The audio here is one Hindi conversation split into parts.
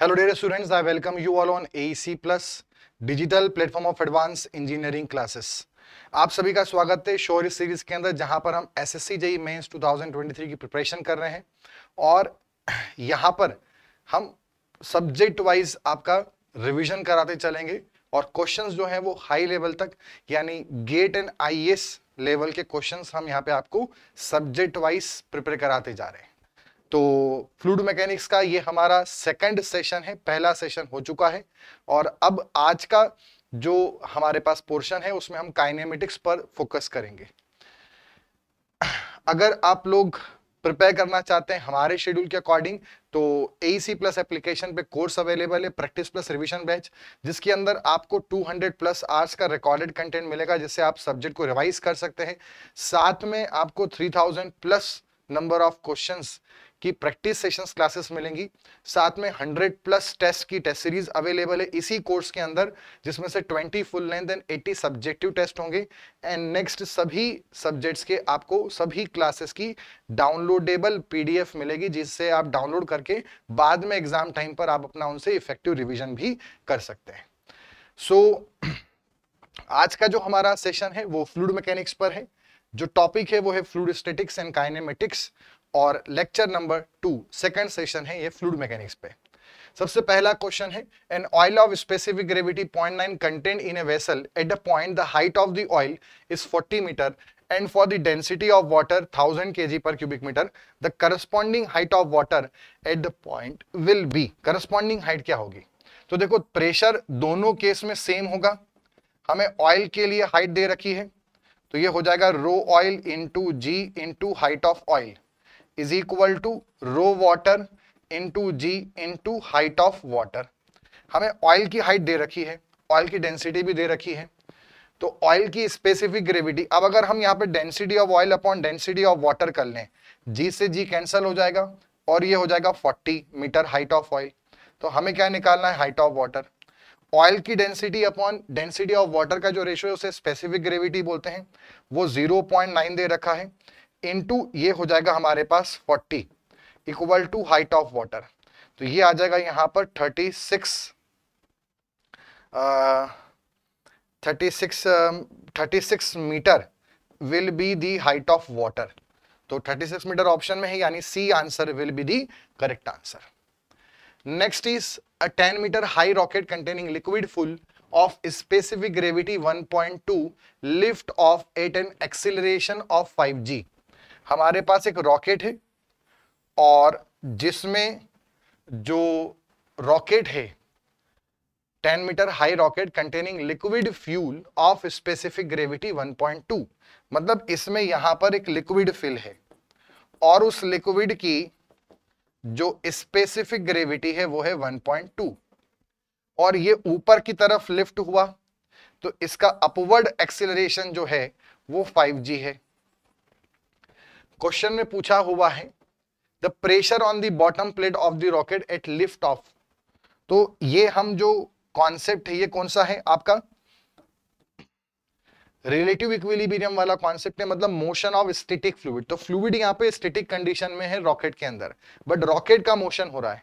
Hello dear students, I welcome you all on AEC plus digital platform of advance engineering classes आप सभी का स्वागत है शोर सीरीज के अंदर जहां पर हम S S C JE mains 2023 की प्रिपरेशन कर रहे हैं और यहां पर हम सब्जेक्ट वाइज आपका रिवीजन कराते चलेंगे और क्वेश्चंस जो हैं वो हाई लेवल तक यानी गेट एंड एस लेवल के क्वेश्चन हम यहाँ पे आपको सब्जेक्ट वाइज प्रिपेयर कराते जा रहे हैं तो फ्लूड मैकेनिक्स का ये हमारा सेकंड सेशन है पहला सेशन हो चुका है और अब आज का जो हमारे पास पोर्शन है उसमें हम काइनेमेटिक्स पर फोकस करेंगे अगर आप लोग प्रिपेयर करना चाहते हैं हमारे शेड्यूल के अकॉर्डिंग तो ए सी प्लस एप्लीकेशन पे कोर्स अवेलेबल है प्रैक्टिस प्लस रिवीजन बैच जिसके अंदर आपको 200 प्लस आवर्स का रिकॉर्डेड कंटेंट मिलेगा जिससे आप सब्जेक्ट को रिवाइज कर सकते हैं साथ में आपको 3000 प्लस नंबर ऑफ क्वेश्चंस कि प्रैक्टिस सेशंस क्लासेस मिलेंगी साथ में 100 प्लस टेस्ट की टेस्ट सीरीज अवेलेबल है इसी कोर्स के अंदर जिसमें से 20 full length and 80 subjective test होंगे एंड नेक्स्ट सभी सब्जेक्ट्स के आपको सभी क्लासेस की डाउनलोडेबल पीडीएफ मिलेगी जिससे आप डाउनलोड करके बाद में एग्जाम टाइम पर आप अपना उनसे इफेक्टिव रिविजन भी कर सकते हैं सो so, आज का जो हमारा सेशन है वो फ्लूड मैकेनिक्स पर है जो टॉपिक है वो है फ्लूड स्टेटिक्स एंड काइनेमेटिक्स और lecture number two second session है ये फ्लूड मैकेनिक्स पे सबसे पहला क्वेश्चन है an oil of specific gravity 0.9 content in a vessel at the point the height of the oil is 40 metre and for the density of water 1000 kg per cubic metre the corresponding height of water at the point will be corresponding height क्या होगी तो देखो प्रेशर दोनों केस में सेम होगा हमें ऑयल के लिए हाइट दे रखी है तो ये हो जाएगा rho oil into g into height of oil is equal to rho water into g into height of water हमें ऑयल की हाइट दे रखी है ऑयल की डेंसिटी भी दे रखी है तो ऑयल की स्पेसिफिक ग्रेविटी अब अगर हम यहाँ पे density of oil upon density of water कर लें जी से जी कैंसिल हो जाएगा और ये हो जाएगा 40 मीटर हाइट ऑफ ऑयल तो हमें क्या निकालना है हाइट ऑफ वाटर ऑयल की density upon density of water का जो रेशियो उसे स्पेसिफिक ग्रेविटी बोलते हैं वो 0.9 दे रखा है इनटू ये हो जाएगा हमारे पास 40 equal to height of water तो ये आ जाएगा यहाँ पर 36 six thirty six thirty six metre will be the height of water तो 36 मीटर ऑप्शन में है यानी C answer will be the correct answer next is a 10 metre high rocket containing liquid full of specific gravity 1.2 lift off at an acceleration of 5g हमारे पास एक रॉकेट है और जिसमें जो रॉकेट है 10 metre high rocket containing liquid fuel of specific gravity 1.2 मतलब इसमें यहां पर एक लिक्विड फिल है और उस लिक्विड की जो स्पेसिफिक ग्रेविटी है वो है 1.2 और ये ऊपर की तरफ लिफ्ट हुआ तो इसका अपवर्ड एक्सिलेशन जो है वो 5g है क्वेश्चन में पूछा हुआ है the pressure on the bottom plate of the rocket at lift off तो ये हम जो कॉन्सेप्ट है ये कौन सा है आपका रिलेटिव इक्विलिब्रियम वाला कॉन्सेप्ट है मतलब मोशन ऑफ स्टेटिक फ्लूड तो फ्लूड यहाँ पे स्टेटिक कंडीशन में है रॉकेट के अंदर बट रॉकेट का मोशन हो रहा है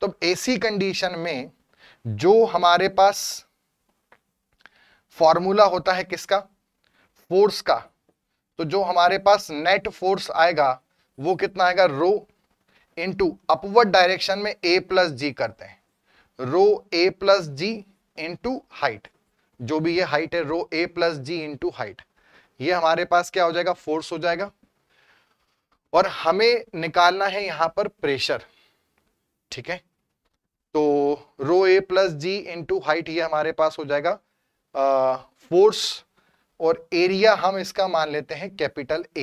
तो ऐसी कंडीशन में जो हमारे पास फॉर्मूला होता है किसका फोर्स का तो जो हमारे पास नेट फोर्स आएगा वो कितना आएगा रो इंटू अपवर्ड डायरेक्शन में ए प्लस जी करते हैं rho a plus g into height जो भी ये हाइट है rho a plus g into height ये हमारे पास क्या हो जाएगा फोर्स हो जाएगा और हमें निकालना है यहां पर प्रेशर ठीक है तो rho a plus g into height ये हमारे पास हो जाएगा फोर्स uh, और एरिया हम इसका मान लेते हैं कैपिटल ए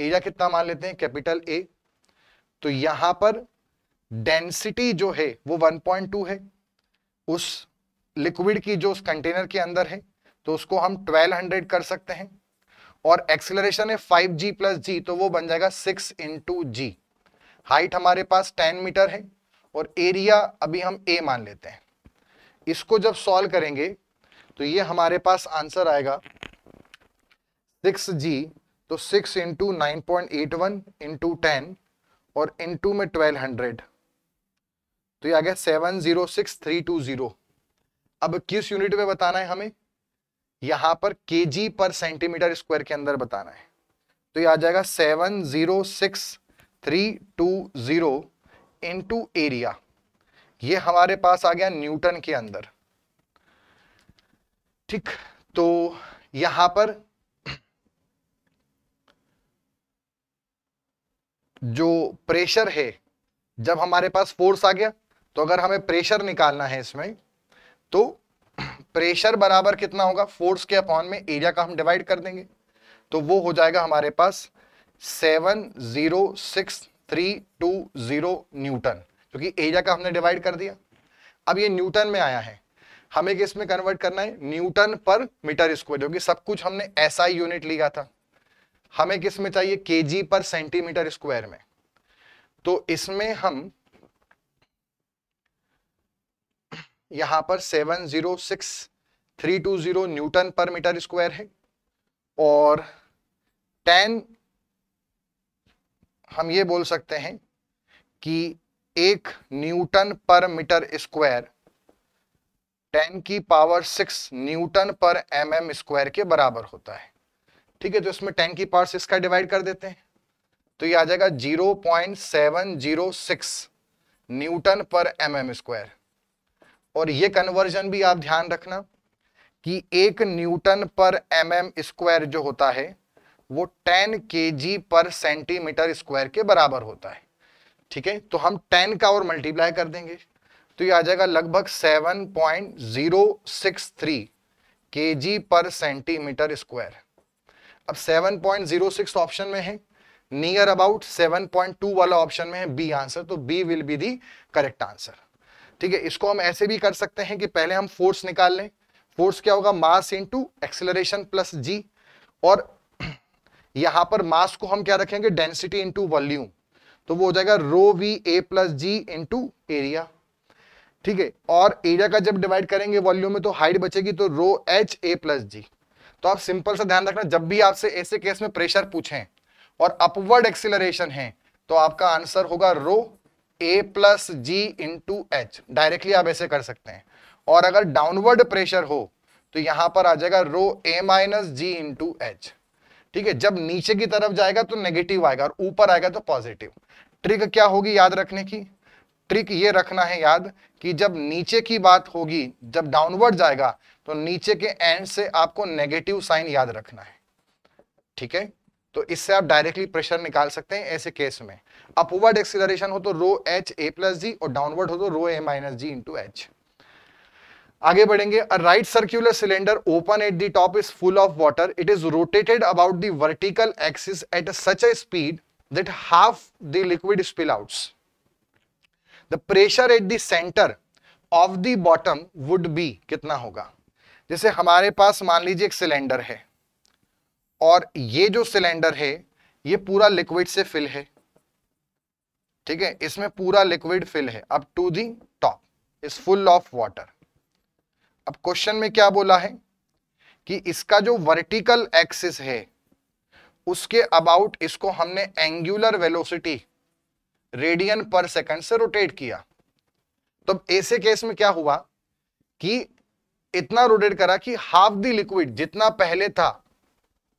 एरिया कितना मान लेते हैं कैपिटल ए तो यहां पर डेंसिटी जो है वो 1.2 है उस लिक्विड की जो उस कंटेनर के अंदर है तो उसको हम 1200 कर सकते हैं और एक्सिलेशन है 5g प्लस जी तो वो बन जाएगा 6 इन जी हाइट हमारे पास 10 मीटर है और एरिया अभी हम ए मान लेते हैं इसको जब सॉल्व करेंगे तो ये हमारे पास आंसर आएगा सिक्स जी तो six into nine point eight one into ten और इंटू में ट्वेल्व हंड्रेड तो ये आ गया seven zero six three two zero अब किस यूनिट में बताना है हमें यहां पर जी पर सेंटीमीटर स्क्वायर के अंदर बताना है तो ये आ जाएगा seven zero six three two zero into area ये हमारे पास आ गया न्यूटन के अंदर ठीक तो यहां पर जो प्रेशर है जब हमारे पास फोर्स आ गया तो अगर हमें प्रेशर निकालना है इसमें तो प्रेशर बराबर कितना होगा फोर्स के अपॉन में एरिया का हम डिवाइड कर देंगे तो वो हो जाएगा हमारे पास seven zero six three two zero newton क्योंकि एरिया का हमने डिवाइड कर दिया अब ये न्यूटन में आया है हमें किस में कन्वर्ट करना है न्यूटन पर मीटर स्क्वायर जो कि सब कुछ हमने ऐसा यूनिट लिया था हमें किस में चाहिए जी पर सेंटीमीटर स्क्वायर में तो इसमें हम यहां पर 706320 न्यूटन पर मीटर स्क्वायर है और टेन हम ये बोल सकते हैं कि एक न्यूटन पर मीटर स्क्वायर टेन की पावर सिक्स न्यूटन पर एम एम स्क्वायर के बराबर होता है ठीक है तो इसमें टेन की पावर सिक्स का डिवाइड कर देते हैं तो ये आ जाएगा zero point seven zero six newton पर एम एम स्क्वायर और ये कन्वर्जन भी आप ध्यान रखना कि एक न्यूटन पर एम एम स्क्वायर जो होता है वो टेन के जी पर सेंटीमीटर स्क्वायर के बराबर होता है ठीक है तो हम टेन का और मल्टीप्लाई कर देंगे तो ये आ जाएगा लगभग 7.063 पॉइंट पर सेंटीमीटर स्क्वायर अब 7.06 ऑप्शन तो में है नियर अबाउट 7.2 वाला ऑप्शन में है बी आंसर तो B will be the correct answer ठीक है इसको हम ऐसे भी कर सकते हैं कि पहले हम फोर्स निकाल लें फोर्स क्या होगा mass into acceleration plus g और यहां पर मास को हम क्या रखेंगे डेंसिटी इंटू वॉल्यूम तो वो हो जाएगा rho v a plus g into area ठीक है और एरिया का जब डिवाइड करेंगे वॉल्यूम में तो हाइट बचेगी तो रो एच ए प्लस जी तो आप सिंपल से ध्यान रखना जब भी आपसे ऐसे केस में प्रेशर पूछें और अपवर्ड एक्सिलरेशन है तो आपका आंसर होगा rho a plus g into h directly आप ऐसे कर सकते हैं और अगर डाउनवर्ड प्रेशर हो तो यहां पर आ जाएगा rho a minus g into h ठीक है जब नीचे की तरफ जाएगा तो नेगेटिव आएगा और ऊपर आएगा तो पॉजिटिव ट्रिक क्या होगी याद रखने की ट्रिक ये रखना है याद कि जब नीचे की बात होगी जब डाउनवर्ड जाएगा तो नीचे के एंड से आपको नेगेटिव साइन याद रखना है ठीक है तो इससे आप डायरेक्टली प्रेशर निकाल सकते हैं ऐसे केस में अपवर्ड एक्सीलरेशन हो तो रो एच ए प्लस जी और डाउनवर्ड हो तो rho a minus g into h आगे बढ़ेंगे a right circular cylinder open at the top is full of water it is rotated about the vertical axis at such a speed that half the liquid spill outs the pressure at the centre of the bottom would be कितना होगा जैसे हमारे पास मान लीजिए एक सिलेंडर है और ये जो सिलेंडर है ये पूरा लिक्विड से फिल है ठीक है इसमें पूरा लिक्विड फिल है अब to the top is full of water अब क्वेश्चन में क्या बोला है कि इसका जो वर्टिकल एक्सिस है उसके अबाउट इसको हमने एंगुलर वेलोसिटी रेडियन पर सेकंड से रोटेट किया तो ऐसे केस में क्या हुआ कि इतना रोटेट करा कि हाफ दी लिक्विड जितना पहले था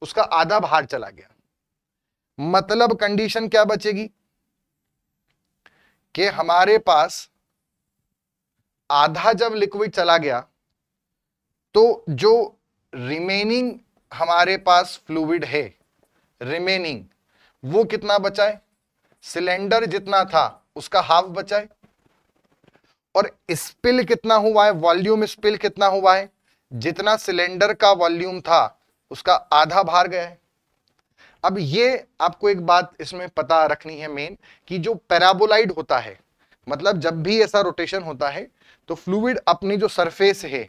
उसका आधा बाहर चला गया मतलब कंडीशन क्या बचेगी कि हमारे पास आधा जब लिक्विड चला गया तो जो रिमेनिंग हमारे पास फ्लूड है रिमेनिंग वो कितना बचा है सिलेंडर जितना था उसका हाफ बचा है और स्पिल कितना हुआ है वॉल्यूम स्पिल कितना हुआ है जितना सिलेंडर का वॉल्यूम था उसका आधा भार गया है अब ये आपको एक बात इसमें पता रखनी है मेन कि जो पैराबोलाइड होता है मतलब जब भी ऐसा रोटेशन होता है तो फ्लूड अपनी जो सरफेस है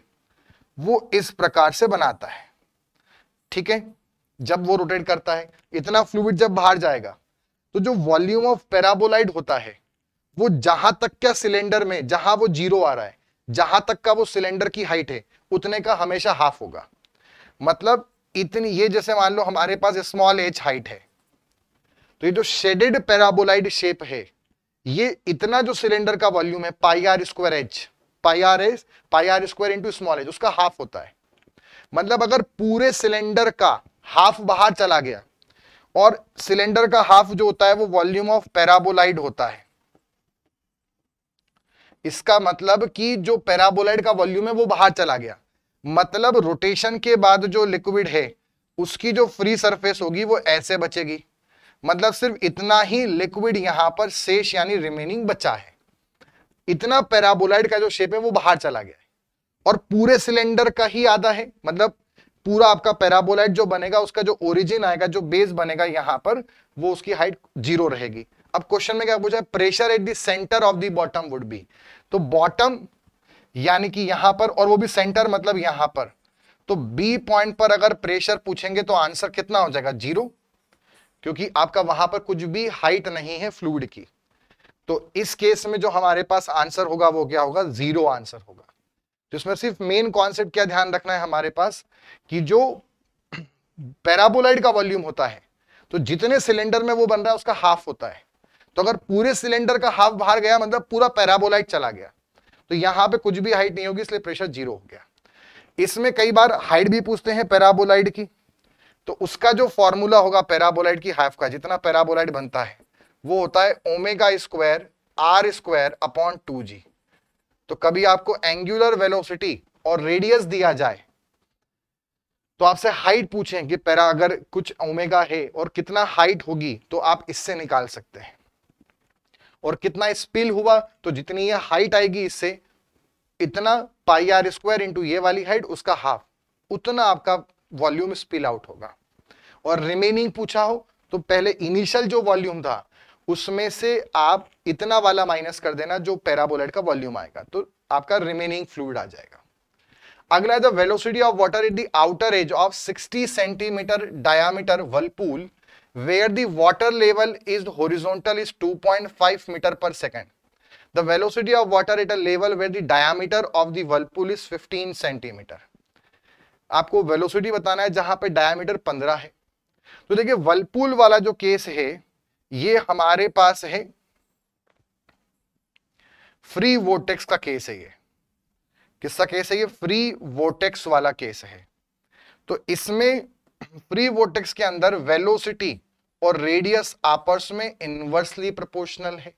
वो इस प्रकार से बनाता है ठीक है जब वो रोटेट करता है इतना फ्लूड जब बाहर जाएगा तो जो वॉल्यूम ऑफ पैराबोलाइड होता है वो जहां तक का सिलेंडर में जहां वो जीरो आ रहा है जहां तक का वो सिलेंडर की हाइट है उतने का हमेशा हाफ होगा मतलब इतनी ये जैसे मान लो हमारे पास स्मॉल एच हाइट है तो ये जो शेडेड पैराबोलाइड शेप है ये इतना जो सिलेंडर का वॉल्यूम है pi r square h pi r h pi r square into small h उसका हाफ होता है मतलब अगर पूरे सिलेंडर का हाफ बाहर चला गया और सिलेंडर का हाफ जो होता है वो वॉल्यूम ऑफ पैराबोलाइड होता है इसका मतलब कि जो पैराबोलाइड का वॉल्यूम है वो बाहर चला गया मतलब रोटेशन के बाद जो लिक्विड है उसकी जो फ्री सरफेस होगी वो ऐसे बचेगी मतलब सिर्फ इतना ही लिक्विड यहां पर शेष यानी रिमेनिंग बचा है इतना पैराबोलाइड का जो शेप है वो बाहर चला गया है और पूरे सिलेंडर का ही आधा है मतलब पूरा आपका पैराबोलाइट जो बनेगा उसका जो ओरिजिन आएगा जो बेस बनेगा यहां पर वो उसकी हाइट जीरो रहेगी अब क्वेश्चन में क्या पूछा है pressure at the centre of the bottom would be तो बॉटम यानी कि यहां पर और वो भी सेंटर मतलब यहां पर तो बी पॉइंट पर अगर प्रेशर पूछेंगे तो आंसर कितना हो जाएगा जीरो क्योंकि आपका वहां पर कुछ भी हाइट नहीं है फ्लूड की तो इस केस में जो हमारे पास आंसर होगा वो क्या होगा जीरो आंसर होगा जिसमें सिर्फ मेन कॉन्सेप्ट क्या ध्यान रखना है हमारे पास कि जो पैराबोलाइड का वॉल्यूम होता है तो जितने सिलेंडर में वो बन रहा है उसका हाफ होता है तो अगर पूरे सिलेंडर का हाफ बाहर गया मतलब पूरा पैराबोलाइड चला गया तो यहाँ पे कुछ भी हाइट नहीं होगी इसलिए प्रेशर जीरो हो गया इसमें कई बार हाइट भी पूछते हैं पैराबोलाइड की तो उसका जो फॉर्मूला होगा पैराबोलाइड की हाफ का जितना पैराबोलाइड बनता है वो होता है omega square r square upon two g तो कभी आपको एंगुलर वेलोसिटी और रेडियस दिया जाए तो आपसे हाइट पूछें कि पैरा अगर कुछ ओमेगा है और कितना हाइट होगी तो आप इससे निकाल सकते हैं और कितना स्पिल हुआ तो जितनी ये हाइट आएगी इससे इतना पाई आर स्क्वायर इंटू ये वाली हाइट उसका हाफ उतना आपका वॉल्यूम स्पिल आउट होगा और रिमेनिंग पूछा हो तो पहले इनिशियल जो वॉल्यूम था उसमें से आप इतना वाला माइनस कर देना जो पैराबोलाइड का वॉल्यूम आएगा तो आपका रिमेनिंग फ्लूड आ जाएगा अगला है velocity of water at the outer edge of 60 centimetre diameter whirlpool where the water level is horizontal is 2.5 metre per second. The velocity of water at a level where the diameter of the whirlpool is 15 centimetre आपको वेलोसिटी बताना है जहां पे डायामीटर 15 है तो देखिए वर्लपूल वाला जो केस है ये हमारे पास है फ्री वोटेक्स का केस है ये किसका केस है ये फ्री वोटेक्स वाला केस है तो इसमें फ्री वोटेक्स के अंदर वेलोसिटी और रेडियस आपस में इनवर्सली प्रोपोर्शनल है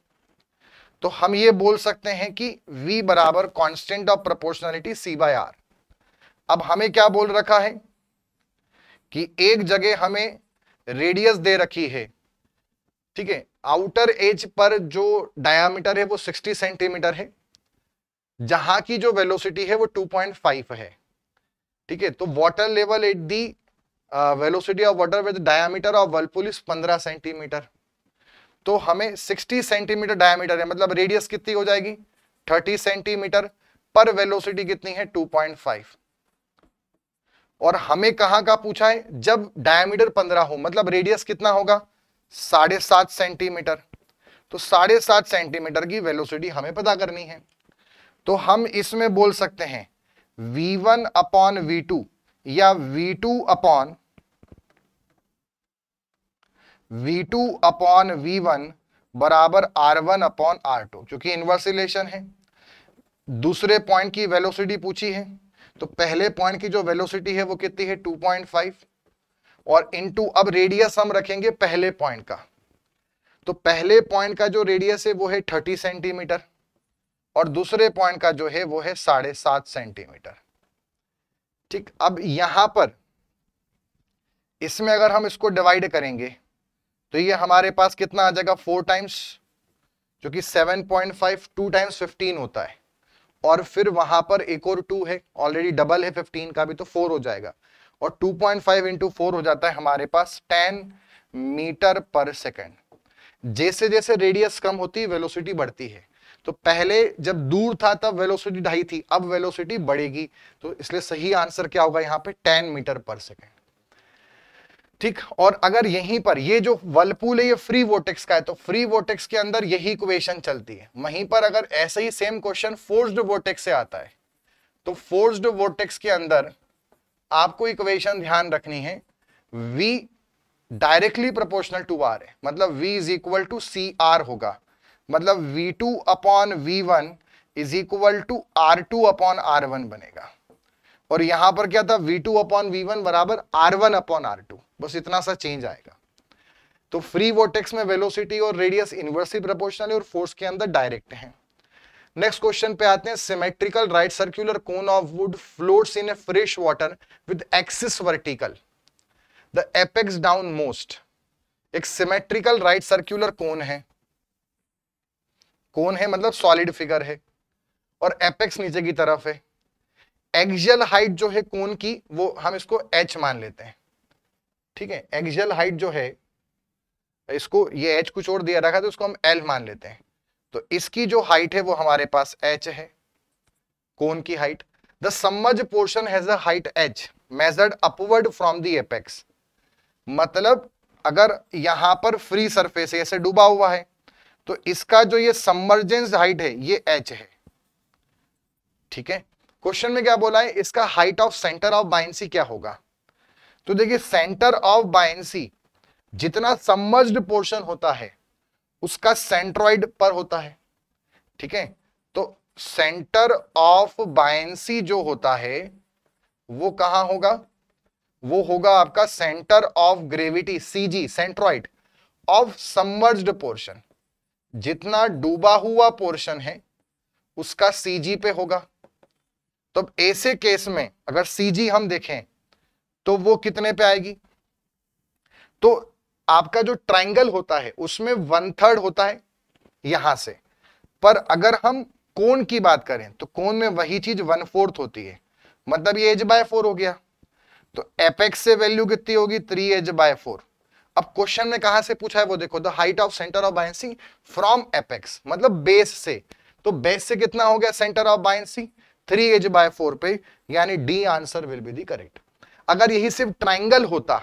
तो हम ये बोल सकते हैं कि v बराबर constant of proportionality c by r अब हमें क्या बोल रखा है कि एक जगह हमें रेडियस दे रखी है ठीक है आउटर एज पर जो डायामीटर है वो 60 सेंटीमीटर है जहां की जो वेलोसिटी है वो 2.5 है ठीक है तो water level at the velocity of water with diameter of whirlpool is 15 centimetre तो हमें 60 सेंटीमीटर डायामीटर है मतलब रेडियस कितनी हो जाएगी 30 सेंटीमीटर पर वेलोसिटी कितनी है 2.5 और हमें कहां का पूछा है जब डायामीटर 15 हो मतलब रेडियस कितना होगा साढ़े सात सेंटीमीटर तो साढ़े सात सेंटीमीटर की वेलोसिटी हमें पता करनी है तो हम इसमें बोल सकते हैं v1 वन अपॉन वी या v2 two upon v two upon v one बराबर r one upon r two क्योंकि इनवर्स रिलेशन है दूसरे पॉइंट की वेलोसिटी पूछी है तो पहले पॉइंट की जो वेलोसिटी है वो कितनी है 2.5 और इनटू अब रेडियस हम रखेंगे पहले पॉइंट का तो पहले पॉइंट का जो रेडियस है वो है थर्टी सेंटीमीटर और दूसरे पॉइंट का जो है वो है साढ़े सात सेंटीमीटर ठीक अब यहां पर इसमें अगर हम इसको डिवाइड करेंगे तो ये हमारे पास कितना आ जाएगा फोर टाइम्स जो कि seven point five two times fifteen होता है और फिर वहां पर एक और टू है ऑलरेडी डबल है फिफ्टीन का भी तो फोर हो जाएगा और 2.5 पॉइंट इंटू फोर हो जाता है हमारे पास 10 मीटर पर सेकेंड जैसे जैसे रेडियस कम होती वेलोसिटी बढ़ती है तो पहले जब दूर था तब वेलोसिटी ढाई थी अब वेलोसिटी बढ़ेगी तो इसलिए सही आंसर क्या होगा यहां पे 10 मीटर पर सेकेंड ठीक और अगर यहीं पर ये जो वलपूल है ये फ्री वोटेक्स का है तो फ्री वोटेक्स के अंदर यही क्वेश्चन चलती है वहीं पर अगर ऐसे ही सेम क्वेश्चन फोर्स्ड वोटेक्स से आता है तो फोर्स्ड वोटेक्स के अंदर आपको इक्वेशन ध्यान रखनी है v directly proportional to r है मतलब v is equal to c r होगा मतलब v2 two upon v one is equal to r two upon r one बनेगा और यहां पर क्या था v2 two upon v one बराबर r one upon r two बस इतना सा चेंज आएगा तो फ्री वोटेक्स में वेलोसिटी और रेडियस इन्वर्सली प्रोपोर्शनल और फोर्स के अंदर डायरेक्ट है नेक्स्ट क्वेश्चन पे आते हैं symmetrical right circular cone of wood floats in a fresh water with axis vertical the apex down most एक सिमेट्रिकल राइट सर्क्यूलर कोन है कोन है मतलब सॉलिड फिगर है और एपेक्स नीचे की तरफ है एक्जल हाइट जो है कोन की वो हम इसको एच मान लेते हैं ठीक है एक्जल हाइट जो है इसको ये एच कुछ और दिया रखा है तो हम एल मान लेते हैं तो इसकी जो हाइट है वो हमारे पास एच है कौन की height the submerged portion has a height h measured upward from the apex मतलब अगर यहां पर फ्री सरफेस ऐसे डूबा हुआ है तो इसका जो ये समर्जेंस हाइट है ये एच है ठीक है क्वेश्चन में क्या बोला है इसका height of centre of buoyancy क्या होगा तो देखिए सेंटर ऑफ बाइंसी जितना सम्मर्ज्ड पोर्शन होता है उसका सेंट्रॉइड पर होता है ठीक है तो सेंटर ऑफ बायसी जो होता है वो कहां होगा वो होगा आपका centre of gravity CG centroid of submerged portion जितना डूबा हुआ पोर्शन है उसका सीजी पे होगा तो ऐसे केस में अगर सीजी हम देखें तो वो कितने पे आएगी तो आपका जो ट्राइंगल होता है उसमें वन थर्ड होता है यहां से पर अगर हम कोण की बात करें तो कोण में वही चीज वन फोर्थ होती है मतलब ये एज बाय फोर हो गया तो एपेक्स से वैल्यू कितनी होगी थ्री एज बाय फोर अब क्वेश्चन में कहा से पूछा है वो देखो the height of centre of buoyancy from apex मतलब बेस से तो बेस से कितना हो गया centre of buoyancy three h by four पे यानी D answer will be the correct अगर यही सिर्फ ट्राइंगल होता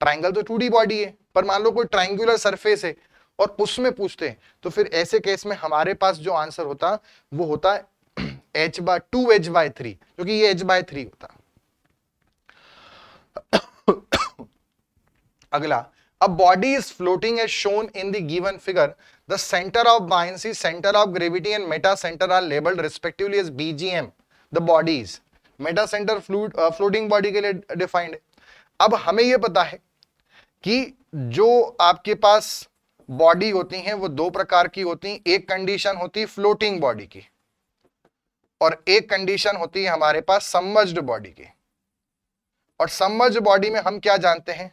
ट्राइंगल तो टू बॉडी है पर मान लो कोई ट्राइंगुलर सरफेस है और उसमें पूछते हैं तो फिर ऐसे केस में हमारे पास जो आंसर होता वो होता है h by two h by three क्योंकि ये एच बाय थ्री होता अगला a body is floating as shown in the given figure the centre of buoyancy centre of gravity and meta centre are labelled respectively as BGM the body's meta centre floating body के लिए डिफाइंड है अब हमें यह पता है कि जो आपके पास बॉडी होती हैं वो दो प्रकार की होती हैं एक कंडीशन होती है फ्लोटिंग बॉडी की और एक कंडीशन होती है हमारे पास सम्मज्ड बॉडी की और सम्मज्ड बॉडी में हम क्या जानते हैं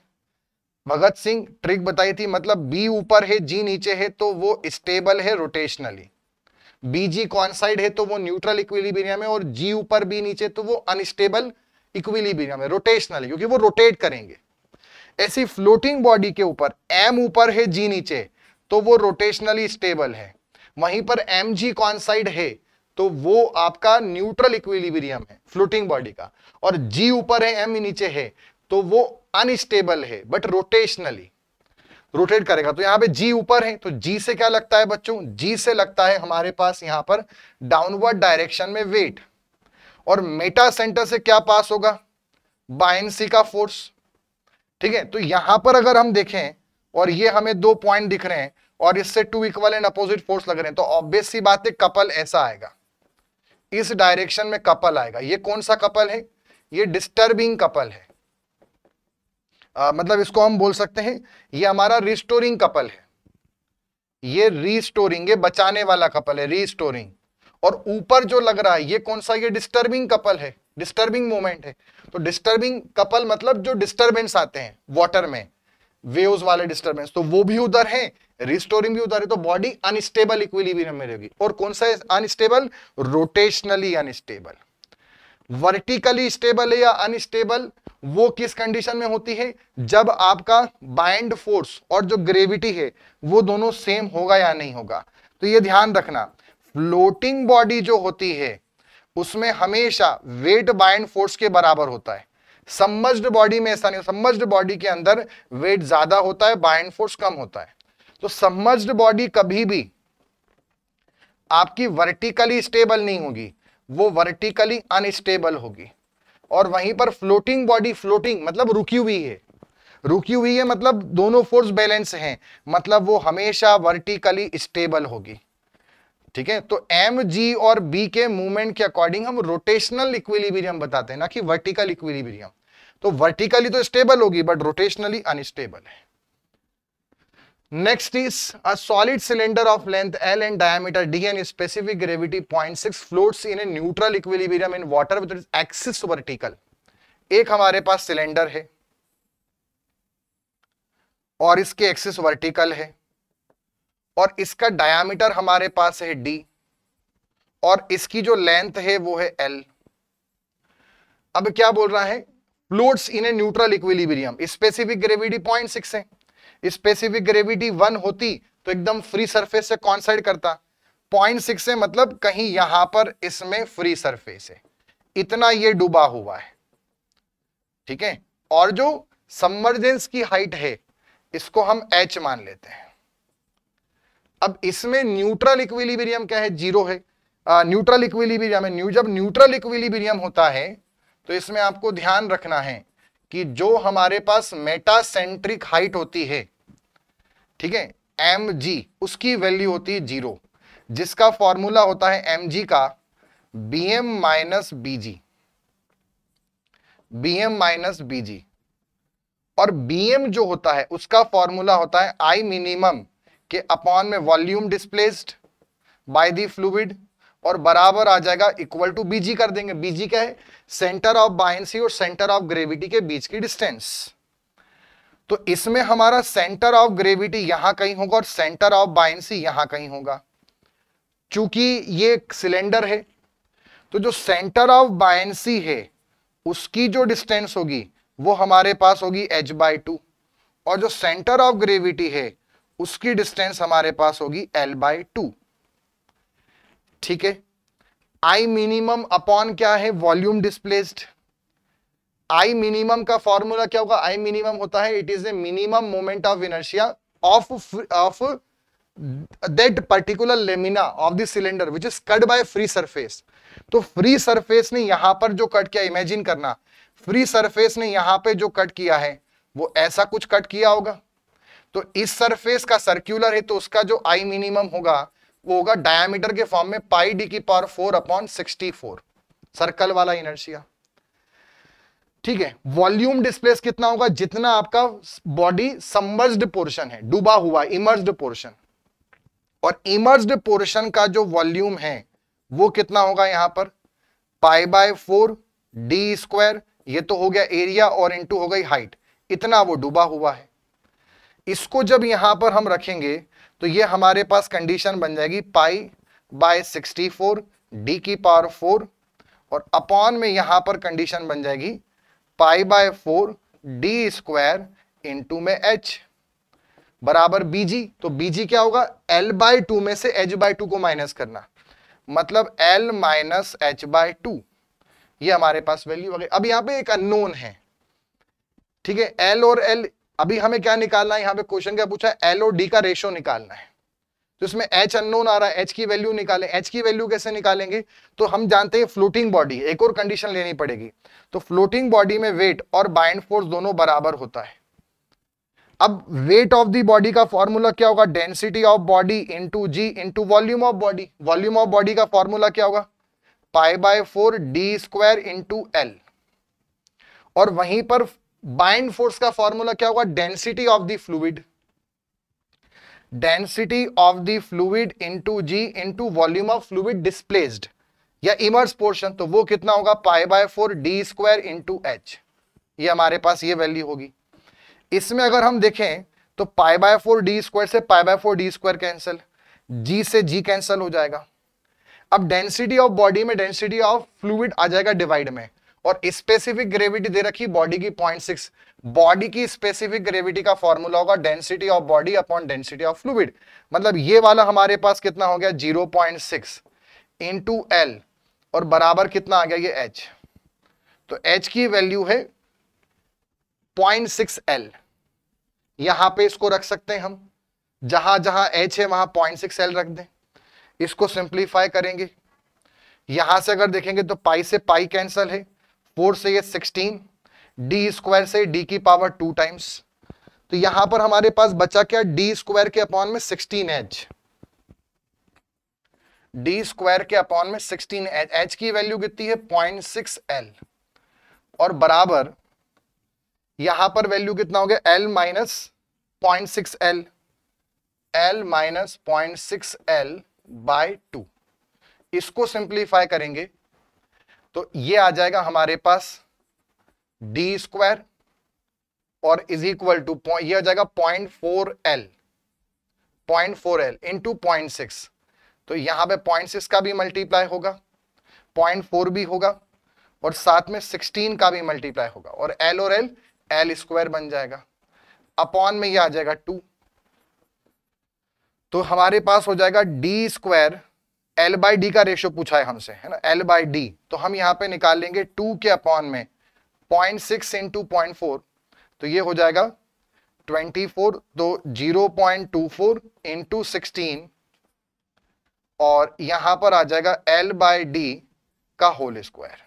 भगत सिंह ट्रिक बताई थी मतलब बी ऊपर है जी नीचे है तो वो स्टेबल है रोटेशनली बी जी साइड है तो वो न्यूट्रल बीरिया है और जी ऊपर बी नीचे तो वो अनस्टेबल बीरिया है रोटेशनली क्योंकि वो रोटेट करेंगे ऐसी फ्लोटिंग बॉडी के ऊपर एम ऊपर है जी नीचे तो वो रोटेशनली स्टेबल है वहीं पर एम जी कौन साइड है तो वो आपका न्यूट्रल इक्विलिब्रियम है फ्लोटिंग बॉडी का और जी ऊपर है एम नीचे है तो वो अनस्टेबल है बट रोटेशनली रोटेट करेगा तो यहां पे जी ऊपर है तो जी से क्या लगता है बच्चों जी से लगता है हमारे पास यहां पर डाउनवर्ड डायरेक्शन में वेट और मेटा सेंटर से क्या पास होगा बायसी का फोर्स ठीक है तो यहां पर अगर हम देखें और ये हमें दो पॉइंट दिख रहे हैं और इससे two equal and opposite force लग रहे हैं तो ऑब्वियस सी बात है कपल ऐसा आएगा इस डायरेक्शन में कपल आएगा ये कौन सा कपल है ये डिस्टर्बिंग कपल है आ, मतलब इसको हम बोल सकते हैं ये हमारा रिस्टोरिंग कपल है ये रिस्टोरिंग ये बचाने वाला कपल है रिस्टोरिंग और ऊपर जो लग रहा है ये कौन सा ये डिस्टर्बिंग कपल है डिस्टर्बिंग मोमेंट है तो डिस्टर्बिंग कपल मतलब जो डिस्टर्बेंस आते हैं वाटर में वेव्स वाले डिस्टर्बेंस तो वो भी उधर है रिस्टोरिंग भी उधर है तो बॉडी अनस्टेबल इक्विलिब्रियम भी रहेगी और कौन सा unstable rotationally unstable vertically stable है या अनस्टेबल वो किस कंडीशन में होती है जब आपका बाइंड फोर्स और जो ग्रेविटी है वो दोनों सेम होगा या नहीं होगा तो ये ध्यान रखना फ्लोटिंग बॉडी जो होती है उसमें हमेशा वेट बाइंड फोर्स के बराबर होता है सम्मज्ड बॉडी में ऐसा नहीं सम्मज्ड बॉडी के अंदर वेट ज्यादा होता है बाइंड फोर्स कम होता है तो सम्मज्ड बॉडी कभी भी आपकी वर्टिकली स्टेबल नहीं होगी वो वर्टिकली अनस्टेबल होगी और वहीं पर फ्लोटिंग बॉडी फ्लोटिंग मतलब रुकी हुई है रुकी हुई है मतलब दोनों फोर्स बैलेंस हैं मतलब वो हमेशा वर्टिकली स्टेबल होगी ठीक है तो एम जी और बी के मूवमेंट के अकॉर्डिंग हम रोटेशनल इक्विलिबीरियम बताते हैं ना कि वर्टिकल इक्विलिबीरियम तो वर्टिकली तो स्टेबल होगी बट रोटेशनली अनस्टेबल है next is a solid cylinder of length l and diameter d an specific gravity point six float in a neutral equilibrium in water with axis vertical एक हमारे पास सिलेंडर है और इसके एक्सिस वर्टिकल है और इसका डायामीटर हमारे पास है डी और इसकी जो लेंथ है वो है एल अब क्या बोल रहा है fluids in a neutral equilibrium specific gravity point six है स्पेसिफिक ग्रेविटी वन होती तो एकदम फ्री सरफेस से कॉन्साइड करता पॉइंट सिक्स है मतलब कहीं यहां पर इसमें फ्री सरफेस है इतना ये डूबा हुआ है ठीक है और जो सम्मर्जेंस की हाइट है इसको हम एच मान लेते हैं अब इसमें न्यूट्रल इक्विलिब्रियम क्या है जीरो है न्यूट्रल इक्विलिब्रियम है न्यू जब न्यूट्रल इक्विलिब्रियम होता है तो इसमें आपको ध्यान रखना है कि जो हमारे पास मेटासेंट्रिक हाइट होती है ठीक है एम जी उसकी वैल्यू होती है जीरो जिसका फॉर्मूला होता है एम जी का b m minus b g b m minus b g और बी एम जो होता है उसका फॉर्मूला होता है आई मिनिमम कि अपॉन में volume displaced by the fluid और बराबर आ जाएगा इक्वल टू बीजी कर देंगे बीजी क्या है सेंटर ऑफ बायसी और सेंटर ऑफ ग्रेविटी के बीच की डिस्टेंस तो इसमें हमारा सेंटर ऑफ ग्रेविटी यहां कहीं होगा और सेंटर ऑफ बायसी यहां कहीं होगा चूंकि ये सिलेंडर है तो जो सेंटर ऑफ बायसी है उसकी जो डिस्टेंस होगी वो हमारे पास होगी एच बाई टू और जो सेंटर ऑफ ग्रेविटी है उसकी डिस्टेंस हमारे पास होगी एल बाई टू ठीक है आई मिनिमम अपॉन क्या है वॉल्यूम डिस्प्लेस्ड आई मिनिमम का फॉर्मूला क्या होगा आई मिनिमम होता है it is a minimum moment of inertia of of that particular lamina of the cylinder which is cut by free surface तो फ्री सरफेस ने यहां पर जो कट किया इमेजिन करना फ्री सरफेस ने यहां पे जो कट किया है वो ऐसा कुछ कट किया होगा तो इस सरफेस का सर्क्यूलर है तो उसका जो आई मिनिमम होगा वो होगा डायमीटर के फॉर्म में पाई डी की power four upon sixty four circle वाला इनर्शिया ठीक है वॉल्यूम डिस्प्लेस कितना होगा जितना आपका बॉडी समर्ज्ड पोर्शन है डूबा हुआ इमर्ज्ड पोर्शन और इमर्ज्ड पोर्शन का जो वॉल्यूम है वो कितना होगा यहां पर pi by four D square ये तो हो गया एरिया और इनटू हो गई हाइट इतना वो डूबा हुआ है इसको जब यहां पर हम रखेंगे तो ये हमारे पास कंडीशन बन जाएगी पाई बाय 64 डी की पावर फोर और अपॉन में यहां पर कंडीशन बन जाएगी pi by four D square into में एच बराबर बीजी तो बीजी क्या होगा एल बाय टू में से एच बाय टू को माइनस करना मतलब l minus h by two ये हमारे पास वैल्यू हो गई अब यहां पे एक अननोन है ठीक है एल और एल अभी हमें क्या निकालना है यहाँ पे क्वेश्चन क्या पूछा है एल और डी का रेशो निकालना है तो इसमें एच अनोन आ रहा है एच की वैल्यू निकाले एच की वैल्यू कैसे निकालेंगे तो हम जानते हैं फ्लोटिंग बॉडी एक और कंडीशन लेनी पड़ेगी तो फ्लोटिंग बॉडी में वेट और बाइंड फोर्स दोनों बराबर होता है अब वेट ऑफ दी बॉडी का फॉर्मूला क्या होगा density of body into g into volume of body volume of body का फॉर्मूला क्या होगा pi by four D square into l और वहीं पर बाइंड फोर्स का फॉर्मूला क्या होगा density of the fluid density of the fluid into g into volume of fluid displaced या इमर्स पोर्शन तो वो कितना होगा pi by four D square into H ये हमारे पास ये वैल्यू होगी इसमें अगर हम देखें तो pi by four D square से pi by four D square cancel G से जी कैंसिल हो जाएगा अब डेंसिटी ऑफ बॉडी में डेंसिटी ऑफ फ्लूड आ जाएगा डिवाइड में और स्पेसिफिक ग्रेविटी दे रखी बॉडी की सिक्स बॉडी की स्पेसिफिक ग्रेविटी का फॉर्मूला होगा density of body upon density of fluid मतलब ये वाला हमारे पास कितना हो गया जीरो पॉइंट सिक्स एल और बराबर कितना आ गया ये एच तो एच की वैल्यू है 0.6 एल यहां पे इसको रख सकते हैं हम जहां जहां एच है वहां सिक्स एल रख दें इसको सिंप्लीफाई करेंगे यहां से अगर देखेंगे तो पाई से पाई कैंसल है फोर से ये सिक्सटीन डी स्क्वायर से डी की पावर टू टाइम्स तो यहां पर हमारे पास बचा क्या डी स्क्वायर के अपॉन में सिक्सटीन एच डी स्क्वायर के अपॉन में सिक्सटीन एच एच की वैल्यू कितनी है पॉइंट सिक्स एल और बराबर यहां पर वैल्यू कितना हो गया L minus point six L L minus point six L by two इसको सिंप्लीफाई करेंगे तो ये आ जाएगा हमारे पास डी स्क्वायर और इज इक्वल टू ये आ जाएगा point four L point four L into point six तो यहां पे पॉइंट सिक्स का भी मल्टीप्लाई होगा पॉइंट फोर भी होगा और साथ में सिक्सटीन का भी मल्टीप्लाई होगा और एल और एल एल स्क्वायर बन जाएगा अपॉन में ये आ जाएगा टू तो हमारे पास हो जाएगा D square L by D का रेशियो पूछा है हमसे है ना एल बाई डी तो हम यहाँ पे निकाल लेंगे टू के अपॉन में point six into point four तो ये हो जाएगा ट्वेंटी फोर तो zero point two four into sixteen और यहां पर आ जाएगा एल बाई डी का होल स्क्वायर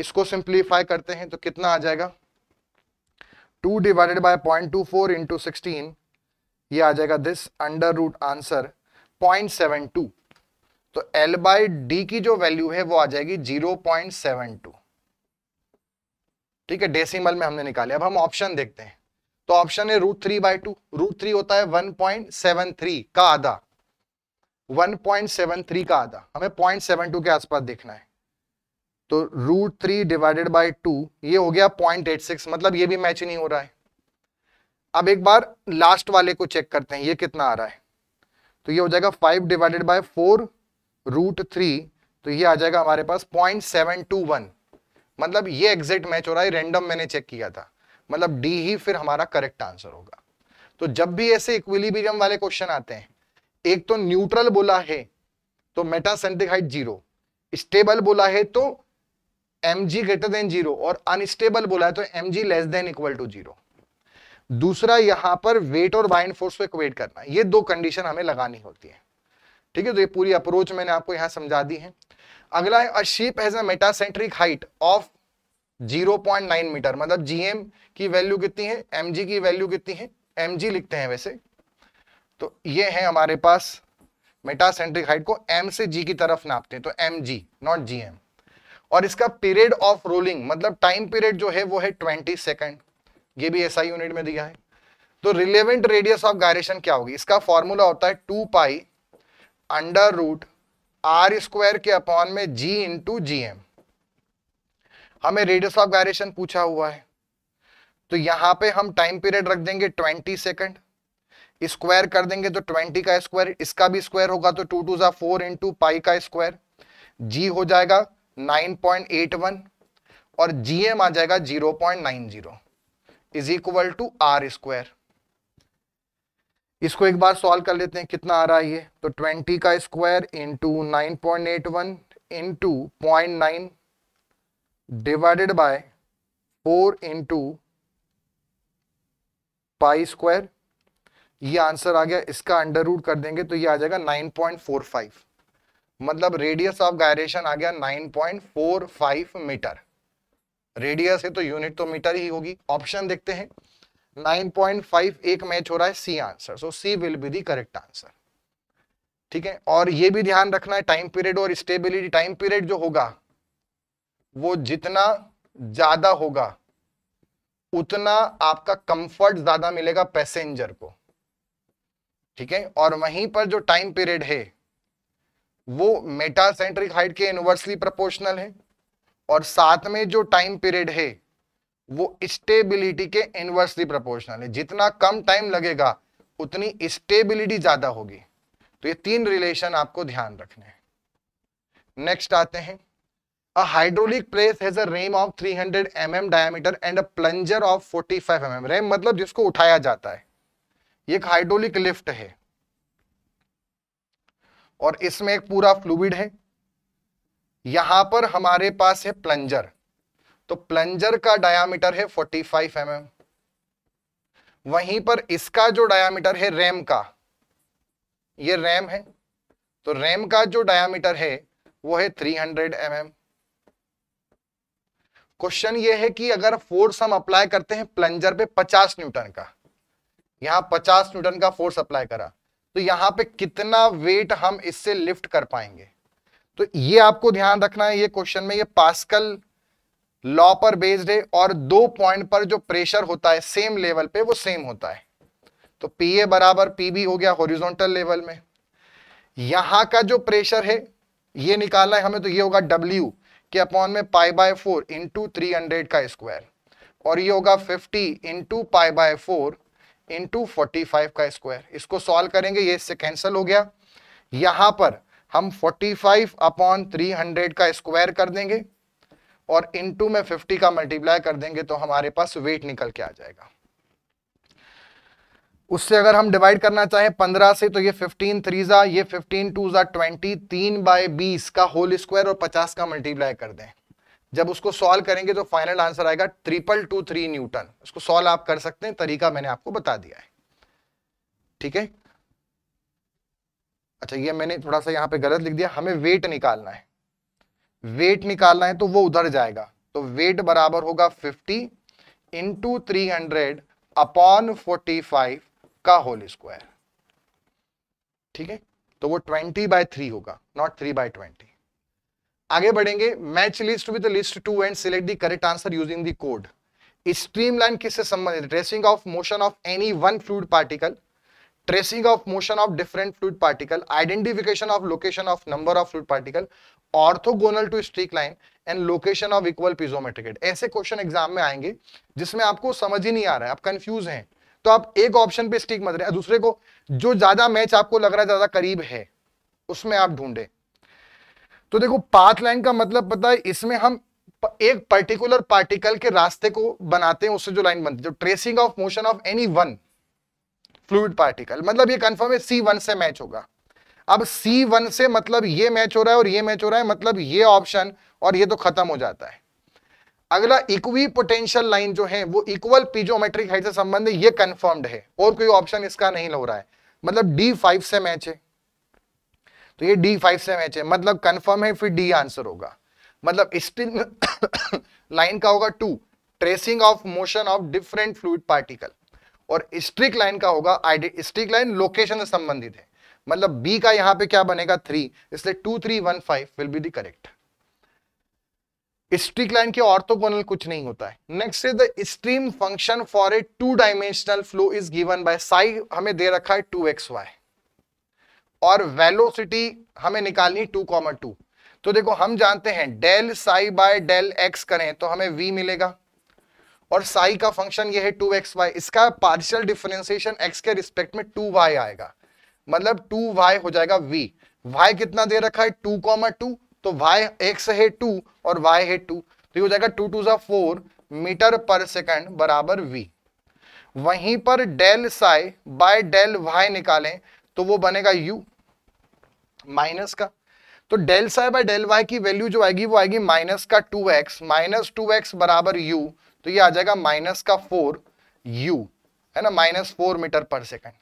इसको सिंप्लीफाई करते हैं तो कितना आ जाएगा two divided by point two four into sixteen ये आ जाएगा this under root answer point seven two तो L बाई डी की जो वैल्यू है वो आ जाएगी 0.72 ठीक है डेसिमल में हमने निकाले अब हम ऑप्शन देखते हैं तो ऑप्शन है root three by two root three होता है 1.73 का आधा 1.73 का आधा हमें 0.72 के आसपास देखना है तो root three divided by two ये हो गया 0.86 मतलब ये भी मैच नहीं हो रहा है अब एक बार लास्ट वाले को चेक करते हैं ये कितना आ रहा है तो ये हो जाएगा five divided by four root three तो ये आ जाएगा हमारे पास पॉइंट सेवन टू वन मतलब ये एग्जैक्ट मैच हो रहा है रेंडम मैंने चेक किया था मतलब डी ही फिर हमारा करेक्ट आंसर होगा तो जब भी ऐसे इक्विलिब्रियम वाले क्वेश्चन आते हैं एक तो न्यूट्रल बोला है तो मेटासेंटिक हाइट जीरो स्टेबल बोला है तो M G greater than zero और अनस्टेबल बोला है तो M G less than equal to zero दूसरा यहां पर वेट और बाइंड फोर्स को इक्वेट करना ये दो कंडीशन हमें लगानी होती है ठीक है तो ये पूरी अप्रोच मैंने आपको यहां समझा दी है अगला है ship has a metacentric height of 0.9 metre मतलब जीएम की वैल्यू कितनी है एमजी की वैल्यू कितनी है एमजी लिखते हैं वैसे तो ये है हमारे पास मेटासेंट्रिक हाइट को एम से जी की तरफ नापते हैं तो एम नॉट जी और इसका पीरियड ऑफ रोलिंग मतलब टाइम पीरियड जो है वो है ट्वेंटी सेकेंड ये भी एसआई यूनिट में दिया है तो रिलेवेंट रेडियस ऑफ गायरेशन क्या होगी इसका फॉर्मूला होता है two pi under root R square के अपॉन में जी इंटू जी एम हमें रेडियस ऑफ वायरेशन पूछा हुआ है तो यहां पे हम टाइम पीरियड रख देंगे ट्वेंटी सेकंड स्क्वायर कर देंगे तो ट्वेंटी का स्क्वायर इसका भी स्क्वायर होगा तो टू टू ज़ा फोर इंटू पाई का स्क्वायर जी हो जाएगा नाइन पॉइंट एट वन और जी एम आ जाएगा zero point nine zero is equal to R square इसको एक बार सॉल्व कर लेते हैं कितना आ रहा है ये तो 20 का square into nine point eight one into point nine divided by four into pi square ये आंसर आ गया इसका अंडर रूट कर देंगे तो ये आ जाएगा 9.45 मतलब रेडियस ऑफ गायरेशन आ गया 9.45 मीटर रेडियस है तो यूनिट तो मीटर ही होगी ऑप्शन देखते हैं 9.5 एक मैच हो रहा है C answer so C will be the correct answer ठीक है और ये भी ध्यान रखना है टाइम पीरियड और स्टेबिलिटी टाइम पीरियड जो होगा वो जितना ज्यादा होगा उतना आपका कंफर्ट ज्यादा मिलेगा पैसेंजर को ठीक है और वहीं पर जो टाइम पीरियड है वो मेटासेंट्रिक हाइट के इनवर्सली प्रोपोर्शनल है और साथ में जो टाइम पीरियड है वो स्टेबिलिटी के इनवर्सली प्रोपोर्शनल है जितना कम टाइम लगेगा उतनी स्टेबिलिटी ज्यादा होगी तो ये तीन रिलेशन आपको ध्यान रखने हैं नेक्स्ट आते हैं a hydraulic press has a ram of 300 hundred M diameter and a plunger of 45 five mm. Ram मतलब जिसको उठाया जाता है ये एक हाइड्रोलिक लिफ्ट है और इसमें एक पूरा फ्लूड है यहां पर हमारे पास है प्लंजर तो प्लंजर का डायामीटर है 45 फाइव mm. वहीं पर इसका जो डायामीटर है रैम का ये रैम है तो रैम का जो डायामीटर है वो है 300 हंड्रेड mm. क्वेश्चन ये है कि अगर फोर्स हम अप्लाई करते हैं प्लंजर पे 50 न्यूटन का यहां 50 न्यूटन का फोर्स अप्लाई करा तो यहां पे कितना वेट हम इससे लिफ्ट कर पाएंगे तो ये आपको ध्यान रखना है ये क्वेश्चन में ये पास्कल लॉ पर बेस्ड है और दो पॉइंट पर जो प्रेशर होता है सेम लेवल पे वो सेम होता है तो पी ए बराबर पी बी हो गया हॉरिजॉन्टल लेवल में यहां का जो प्रेशर है ये निकालना है हमें तो ये होगा W के अपॉन में pi by four into three hundred का स्क्वायर और ये होगा fifty into pi by four into forty five का स्क्वायर इसको सॉल्व करेंगे ये इससे कैंसिल हो गया यहां पर हम 45 अपॉन हंड्रेड का स्क्वायर कर देंगे और इनटू में 50 का मल्टीप्लाई कर देंगे तो हमारे पास वेट निकल के आ जाएगा उससे अगर हम डिवाइड करना चाहें 15 से तो ये 15 थ्रीजा ये 15 टू जा ट्वेंटी तीन बाय बीस का होल स्क्वायर और 50 का मल्टीप्लाई कर दें जब उसको सॉल्व करेंगे तो फाइनल आंसर आएगा ट्रिपल टू थ्री न्यूटन उसको सॉल्व आप कर सकते हैं तरीका मैंने आपको बता दिया है ठीक है अच्छा ये मैंने थोड़ा सा यहाँ पे गलत लिख दिया हमें वेट निकालना है वेट निकालना है तो वो उधर जाएगा तो वेट बराबर होगा 50 into three hundred upon forty five का होल स्क्वायर ठीक है तो वो 20 बाय थ्री होगा नॉट 3 बाय ट्वेंटी आगे बढ़ेंगे match list with list two and select the correct answer using the code streamline किससे संबंधित tracing of motion of any one fluid particle tracing of motion of different fluid particle identification of location of number of fluid particle orthogonal to streak line and location of equal piezometric head ऐसे क्वेश्चन एग्जाम में आएंगे जिसमें आपको समझ ही नहीं आ रहा है आप कंफ्यूज हैं तो आप एक ऑप्शन पे स्टिक मत रहे दूसरे को जो ज्यादा मैच आपको लग रहा है ज्यादा करीब है उसमें आप ढूंढे तो देखो पाथ लाइन का मतलब पता है इसमें हम एक पर्टिकुलर पार्टिकल के रास्ते को बनाते हैं उससे जो लाइन बनती है जो tracing of motion of any one fluid particle मतलब ये कंफर्म है सी वन से मैच होगा अब C1 से मतलब ये मैच हो रहा है और ये मैच हो रहा है मतलब ये ऑप्शन और ये तो खत्म हो जाता है अगला इक्वी पोटेंशियल लाइन जो है वो इक्वल पीजोमेट्रिक हाइट से संबंध ये कंफर्म्ड है और कोई ऑप्शन इसका नहीं लग रहा है मतलब डी से मैच है तो ये डी फाइव से मैच है मतलब कन्फर्म है फिर डी आंसर होगा मतलब स्पिन लाइन का होगा two tracing of motion of different fluid particle और स्ट्रिक लाइन का होगा स्ट्रिक लाइन लोकेशन से संबंधित है मतलब B का यहां पे क्या बनेगा थ्री इसलिए two three one five will be correct streak line के ऑर्थोगोनल कुछ नहीं होता है next is the stream function for a two dimensional flow is given by psi हमें दे रखा है टू एक्स वाई और वेलोसिटी हमें निकालनी टू कॉमर टू तो देखो हम जानते हैं del psi by del X करें तो हमें वी मिलेगा और साई का फंक्शन ये है टू एक्स वाई इसका पार्शियल डिफ्रेंसिएशन एक्स के रिस्पेक्ट में टू वाई आएगा मतलब टू वाई हो जाएगा वी वाई कितना दे रखा है टू कॉमा टू तो वाई एक्स है टू और वाई है टू तो ये हो जाएगा टू टू सा फोर मीटर पर सेकंड बराबर वी वहीं पर del psi by del Y निकालें तो वो बनेगा यू माइनस का तो del psi by del Y की वैल्यू जो आएगी वो आएगी माइनस का two X minus two X बराबर यू तो ये आ जाएगा माइनस का फोर यू है ना माइनस फोर मीटर पर सेकेंड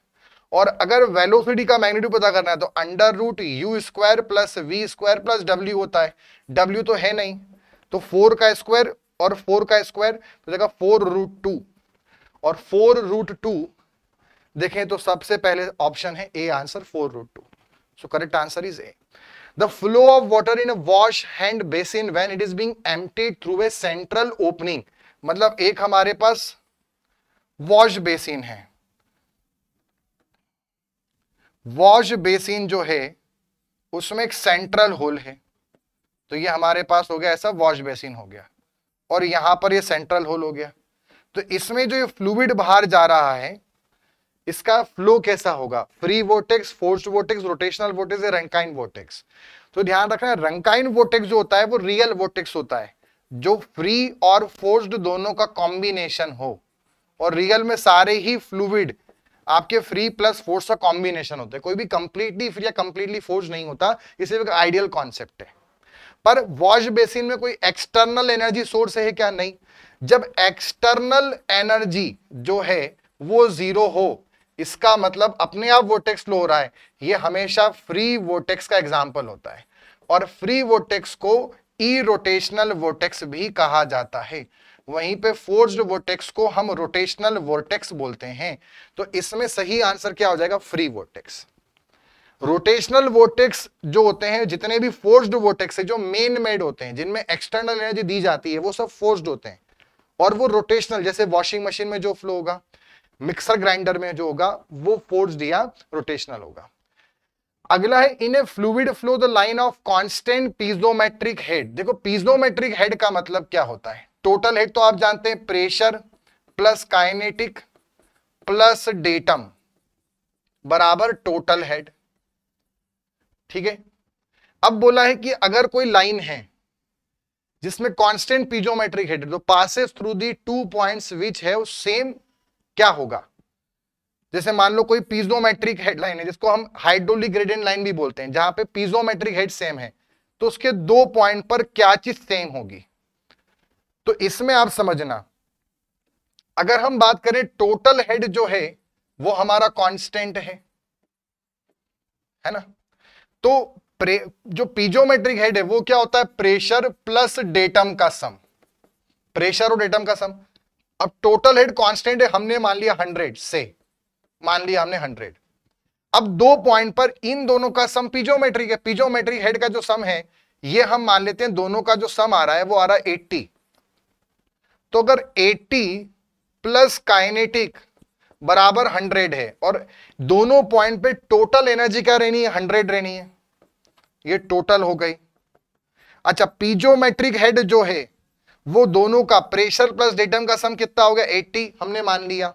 और अगर वेलोसिटी का मैग्नीट्यूड पता करना है तो under root U square plus V square plus W होता है डब्ल्यू तो है नहीं तो फोर का स्क्वायर और फोर का स्क्वायर तो देखा फोर रूट टू और फोर रूट टू देखें तो सबसे पहले ऑप्शन है A answer four root two so correct answer is A the flow of water in wash hand basin when it is being being through a central opening मतलब एक हमारे पास वॉश बेसिन है वॉश बेसिन जो है उसमें एक सेंट्रल होल है तो ये हमारे पास हो गया ऐसा वॉश बेसिन हो गया और यहां पर ये सेंट्रल होल हो गया तो इसमें जो ये फ्लूड बाहर जा रहा है इसका फ्लो कैसा होगा free vortex force vortex rotational vortex या रंकाइन वोटेक्स तो ध्यान रखना रंकाइन वोटेक्स जो होता है वो रियल वोटेक्स होता है जो फ्री और फोर्स्ड दोनों का कॉम्बिनेशन हो और रियल में सारे ही फ्लूड आपके फ्री प्लस फोर्स का कॉम्बिनेशन होता है कोई भी कंप्लीटली फ्री या कंप्लीटली फोर्स नहीं होता ये सिर्फ एक आइडियल कॉन्सेप्ट है पर वॉश बेसिन में कोई एक्सटर्नल एनर्जी सोर्स है क्या नहीं जब एक्सटर्नल एनर्जी जो है वो जीरो हो इसका मतलब अपने आप वोटेक्स फ्लो हो रहा है ये हमेशा फ्री वोटेक्स का एग्जाम्पल होता है और फ्री वोटेक्स को ई रोटेशनल वोटेक्स भी कहा जाता है वहीं पे फोर्ज्ड हम्म। वोटेक्स को हम रोटेशनल वोटेक्स बोलते हैं तो इसमें सही आंसर क्या हो जाएगा फ्री वोटेक्स रोटेशनल वोटेक्स जो होते हैं जितने भी फोर्स्ड वोटेक्स है जो मेन मेड होते हैं जिनमें एक्सटर्नल एनर्जी दी जाती है वो सब फोर्स्ड होते हैं और वो रोटेशनल जैसे वॉशिंग मशीन में जो फ्लो होगा मिक्सर ग्राइंडर में जो होगा वो फोर्स्ड या रोटेशनल होगा अगला है in a fluid flow the line of constant piezometric head देखो पीजोमेट्रिक हेड का मतलब क्या होता है टोटल हेड तो आप जानते हैं pressure plus kinetic plus datum बराबर टोटल हेड ठीक है अब बोला है कि अगर कोई लाइन है जिसमें कांस्टेंट पीजोमेट्रिक हेड तो passes through the two points which है सेम क्या होगा जैसे मान लो कोई पीजोमेट्रिक हेडलाइन है जिसको हम हाइड्रोलिक ग्रेडियंट लाइन भी बोलते हैं जहां पे पीजोमेट्रिक हेड सेम है तो उसके दो पॉइंट पर क्या चीज सेम होगी तो इसमें आप समझना अगर हम बात करें टोटल हेड जो है वो हमारा कांस्टेंट है है ना तो प्रे, जो पीजोमेट्रिक हेड है वो क्या होता है प्रेशर प्लस डेटम का सम प्रेशर और डेटम का सम अब टोटल हेड कांस्टेंट है हमने मान लिया हंड्रेड से मान लिया हमने हंड्रेड अब दो पॉइंट पर इन दोनों का सम पीजोमेट्रिक है पीजोमेट्रिक हेड का जो सम है ये हम मान लेते हैं दोनों का जो सम आ रहा है वो आ रहा है एट्टी तो अगर 80 प्लस काइनेटिक बराबर 100 है और दोनों पॉइंट पे टोटल एनर्जी क्या रहनी है 100 रहनी है ये टोटल हो गई अच्छा पीजोमेट्रिक हेड जो है वो दोनों का प्रेशर प्लस डेटम का सम कितना हो गया 80 हमने मान लिया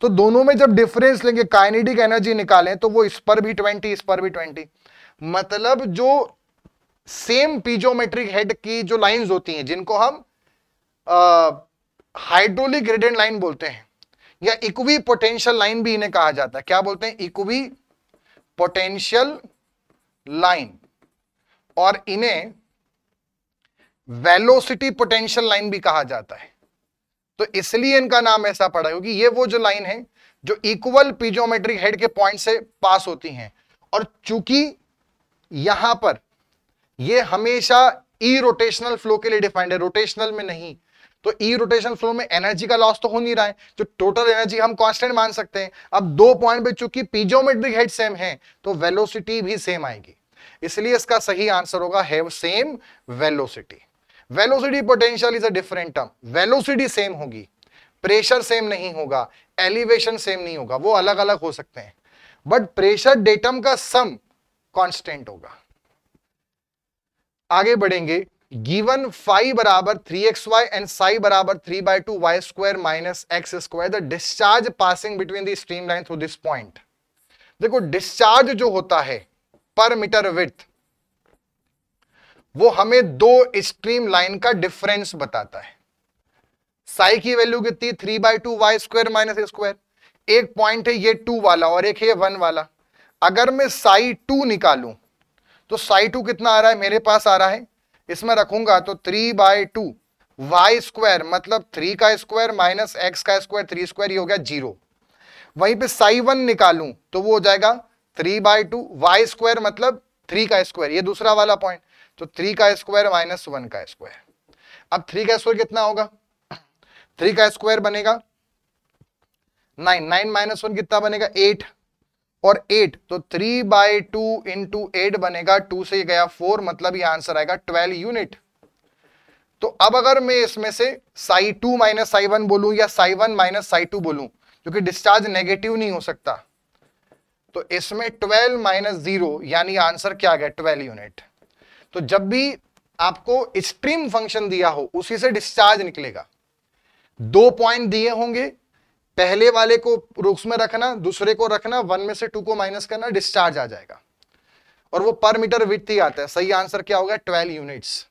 तो दोनों में जब डिफरेंस लेंगे काइनेटिक एनर्जी निकालें तो वो इस पर भी 20 इस पर भी 20 मतलब जो सेम पीजोमेट्रिक हेड की जो लाइंस होती हैं जिनको हम हाइड्रोलिक ग्रेडेंट लाइन बोलते हैं या इक्वी पोटेंशियल लाइन भी इन्हें कहा जाता है क्या बोलते हैं इक्वी पोटेंशियल लाइन और इन्हें वेलोसिटी पोटेंशियल लाइन भी कहा जाता है तो इसलिए इनका नाम ऐसा पड़ा क्योंकि ये वो जो लाइन है जो इक्वल पीजोमेट्रिक हेड के पॉइंट से पास होती हैं और चूंकि यहां पर ये हमेशा ई रोटेशनल फ्लो के लिए डिफाइंड है रोटेशनल में नहीं तो ई रोटेशन फ्लो में एनर्जी का लॉस तो हो नहीं रहा है जो टोटल एनर्जी हम कांस्टेंट मान सकते हैं अब दो पॉइंट पे चूंकि पीजोमेट्रिक हेड सेम है तो वेलोसिटी भी सेम आएगी इसलिए इसका सही आंसर होगा have same velocity velocity potential is a different term velocity same होगी प्रेशर सेम नहीं होगा एलिवेशन सेम नहीं होगा वो अलग अलग हो सकते हैं बट प्रेशर डेटम का सम कॉन्स्टेंट होगा आगे बढ़ेंगे गिवन फाइव बराबर three X Y and psi बराबर three by two Y square minus X square the discharge passing between the stream line through this point देखो डिस्चार्ज जो होता है पर मीटर विथ वो हमें दो स्ट्रीम लाइन का डिफरेंस बताता है साई की वैल्यू कितनी three by two Y square minus square एक पॉइंट है ये टू वाला और एक है वन वाला अगर मैं साई टू निकालू तो साई टू कितना आ रहा है मेरे पास आ रहा है इसमें रखूंगा तो three by two Y square मतलब थ्री का स्क्वायर माइनस एक्स का स्क्वायर थ्री स्क्वायर हो गया जीरो वहीं पे साई वन निकालू तो वो हो जाएगा three by two Y square मतलब थ्री का स्क्वायर ये दूसरा वाला पॉइंट तो थ्री का स्क्वायर माइनस वन का स्क्वायर अब थ्री का स्क्वायर कितना होगा थ्री का स्क्वायर बनेगा नाइन नाइन माइनस वन कितना बनेगा एट और एट तो three by two into eight बनेगा टू से गया फोर मतलब ये आंसर आएगा ट्वेल्व यूनिट तो अब अगर मैं इसमें से psi two minus psi one बोलू या psi one minus psi two बोलू क्योंकि डिस्चार्ज नेगेटिव नहीं हो सकता तो इसमें ट्वेल्व माइनस जीरो यानी आंसर क्या गया ट्वेल्व यूनिट तो जब भी आपको स्ट्रीम फंक्शन दिया हो उसी से डिस्चार्ज निकलेगा दो पॉइंट दिए होंगे पहले वाले को रुक्स में रखना दूसरे को रखना वन में से टू को माइनस करना डिस्चार्ज आ जाएगा और वो पर मीटर विथ ही आता है सही आंसर क्या होगा twelve units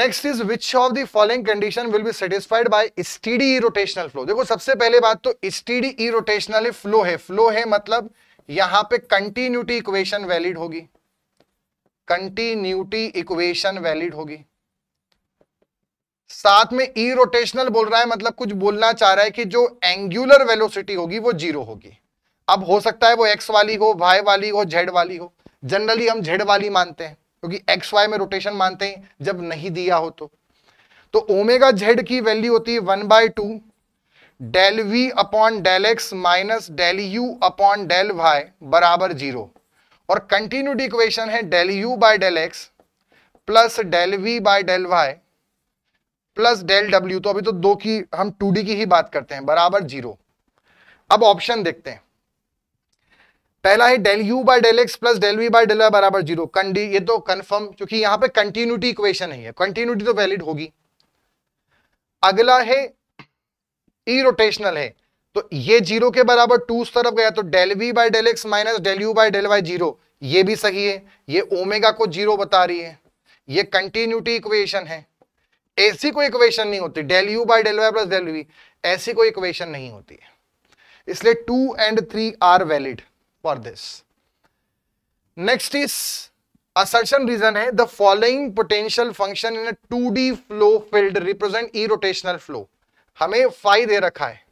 next is which of the following condition will be satisfied by steady rotational flow देखो सबसे पहले बात तो स्टीडी रोटेशनल फ्लो है फ्लो है मतलब यहां पे कंटिन्यूटी इक्वेशन वैलिड होगी कंटिन्यूटी इक्वेशन वैलिड होगी साथ में ई e रोटेशनल बोल रहा है मतलब कुछ बोलना चाह रहा है कि जो एंगुलर वेलोसिटी होगी वो जीरो होगी अब हो सकता है वो एक्स वाली हो वाई वाली हो जेड वाली हो जनरली हम जेड वाली मानते हैं क्योंकि एक्स वाई में रोटेशन मानते हैं जब नहीं दिया हो तो तो ओमेगा जेड की वैल्यू होती है one by two del v upon del x minus del u upon del y बराबर जीरो और कंटिन्यूड इक्वेशन है del u by del x plus del v by del y plus del डब्ल्यू तो अभी तो दो की हम टू डी की ही बात करते हैं बराबर जीरो अब ऑप्शन देखते हैं पहला है del u by del x plus del v by del y बराबर जीरो कंडी ये तो कंफर्म क्योंकि यहां पे कंटिन्यूटी इक्वेशन है कंटिन्यूटी तो वैलिड होगी अगला है ई रोटेशनल है तो ये जीरो के बराबर टू तरफ गया तो del v by del x minus del u by del y zero ये भी सही है ये ओमेगा को जीरो बता रही है ये कंटिन्यूटी इक्वेशन है ऐसी कोई इक्वेशन नहीं होती del u by del y plus del v ऐसी कोई इक्वेशन नहीं होती है इसलिए two and three are valid for this next is assertion reason है the following potential function in two D flow field represent irrotational flow हमें फाइव दे रखा है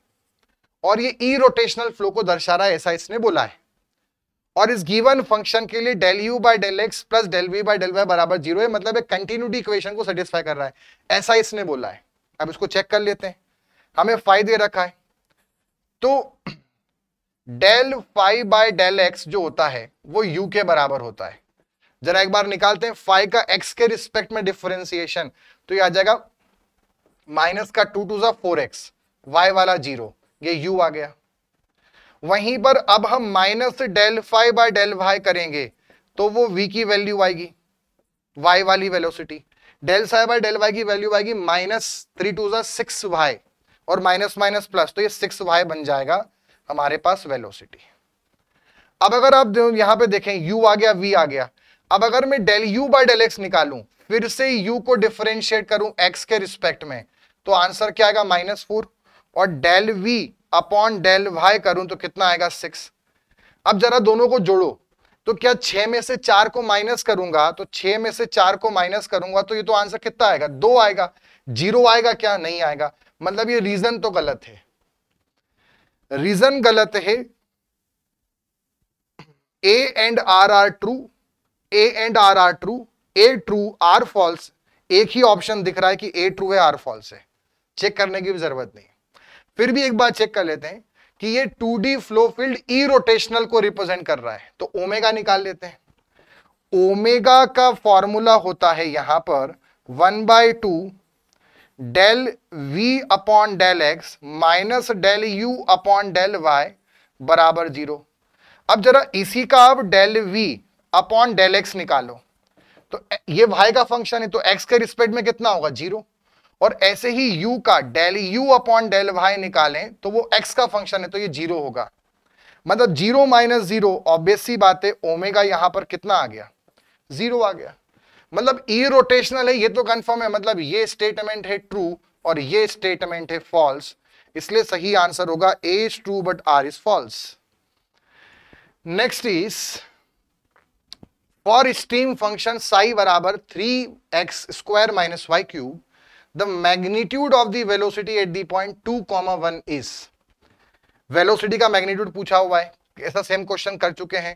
और ये ई रोटेशनल फ्लो को दर्शा रहा है ऐसा इसने बोला है और इस गिवन फंक्शन के लिए del u by del x plus del v by del y बराबर जीरो है मतलब एक कंटिन्यूटी इक्वेशन को सेटिस्फाई कर रहा है ऐसा इसने बोला है अब इसको चेक कर लेते हैं हमें फाइव दे रखा है तो del five by del x जो होता है वो यू के बराबर होता है जरा एक बार निकालते हैं फाइव का एक्स के रिस्पेक्ट में डिफरेंसिएशन तो ये आ जाएगा माइनस का टू टू सा फोर एक्स वाई वाला जीरो ये यू आ गया वहीं पर अब हम minus del five by del y करेंगे तो वो वी की वैल्यू आएगी वाई वाली velocity del psi by del Y की वैल्यू आएगी minus three two six y और माइनस माइनस प्लस तो ये सिक्स वाई बन जाएगा हमारे पास वेलोसिटी अब अगर आप यहां पे देखें यू आ गया वी आ गया अब अगर मैं del u by del x निकालू फिर से यू को डिफरेंशिएट करूं एक्स के रिस्पेक्ट में तो आंसर क्या आएगा माइनस फोर और del v upon del y करूं तो कितना आएगा सिक्स अब जरा दोनों को जोड़ो तो क्या छह में से चार को माइनस करूंगा तो छह में से चार को माइनस करूंगा तो ये तो आंसर कितना आएगा दो आएगा जीरो आएगा क्या नहीं आएगा मतलब ये रीजन तो गलत है रीजन गलत है A and R are true A and R are true A true R false एक ही ऑप्शन दिख रहा है कि ए ट्रू है आर फॉल्स है चेक करने की भी जरूरत नहीं फिर भी एक बार चेक कर लेते हैं कि ये 2D flow field irrotational को रिप्रेजेंट कर रहा है तो ओमेगा निकाल लेते हैं ओमेगा का फॉर्मूला होता है यहां पर one by two del v upon del x minus del u upon del y बराबर जीरो अब जरा इसी का अब del v upon del x निकालो तो ये वाई का फंक्शन है तो एक्स के रिस्पेक्ट में कितना होगा जीरो और ऐसे ही u का del u upon del y निकालें तो वो x का फंक्शन है तो ये जीरो होगा मतलब जीरो माइनस जीरो ऑब्वियस सी बात है ओमेगा यहां पर कितना आ गया जीरो आ गया मतलब ई रोटेशनल है ये तो कंफर्म है मतलब ये स्टेटमेंट है ट्रू और ये स्टेटमेंट है फॉल्स इसलिए सही आंसर होगा A is true but R is false next is for stream function psi बराबर three x square minus y cube the magnitude of the velocity at the point 2 comma 1 is velocity का magnitude पूछा हुआ है ऐसा same question कर चुके हैं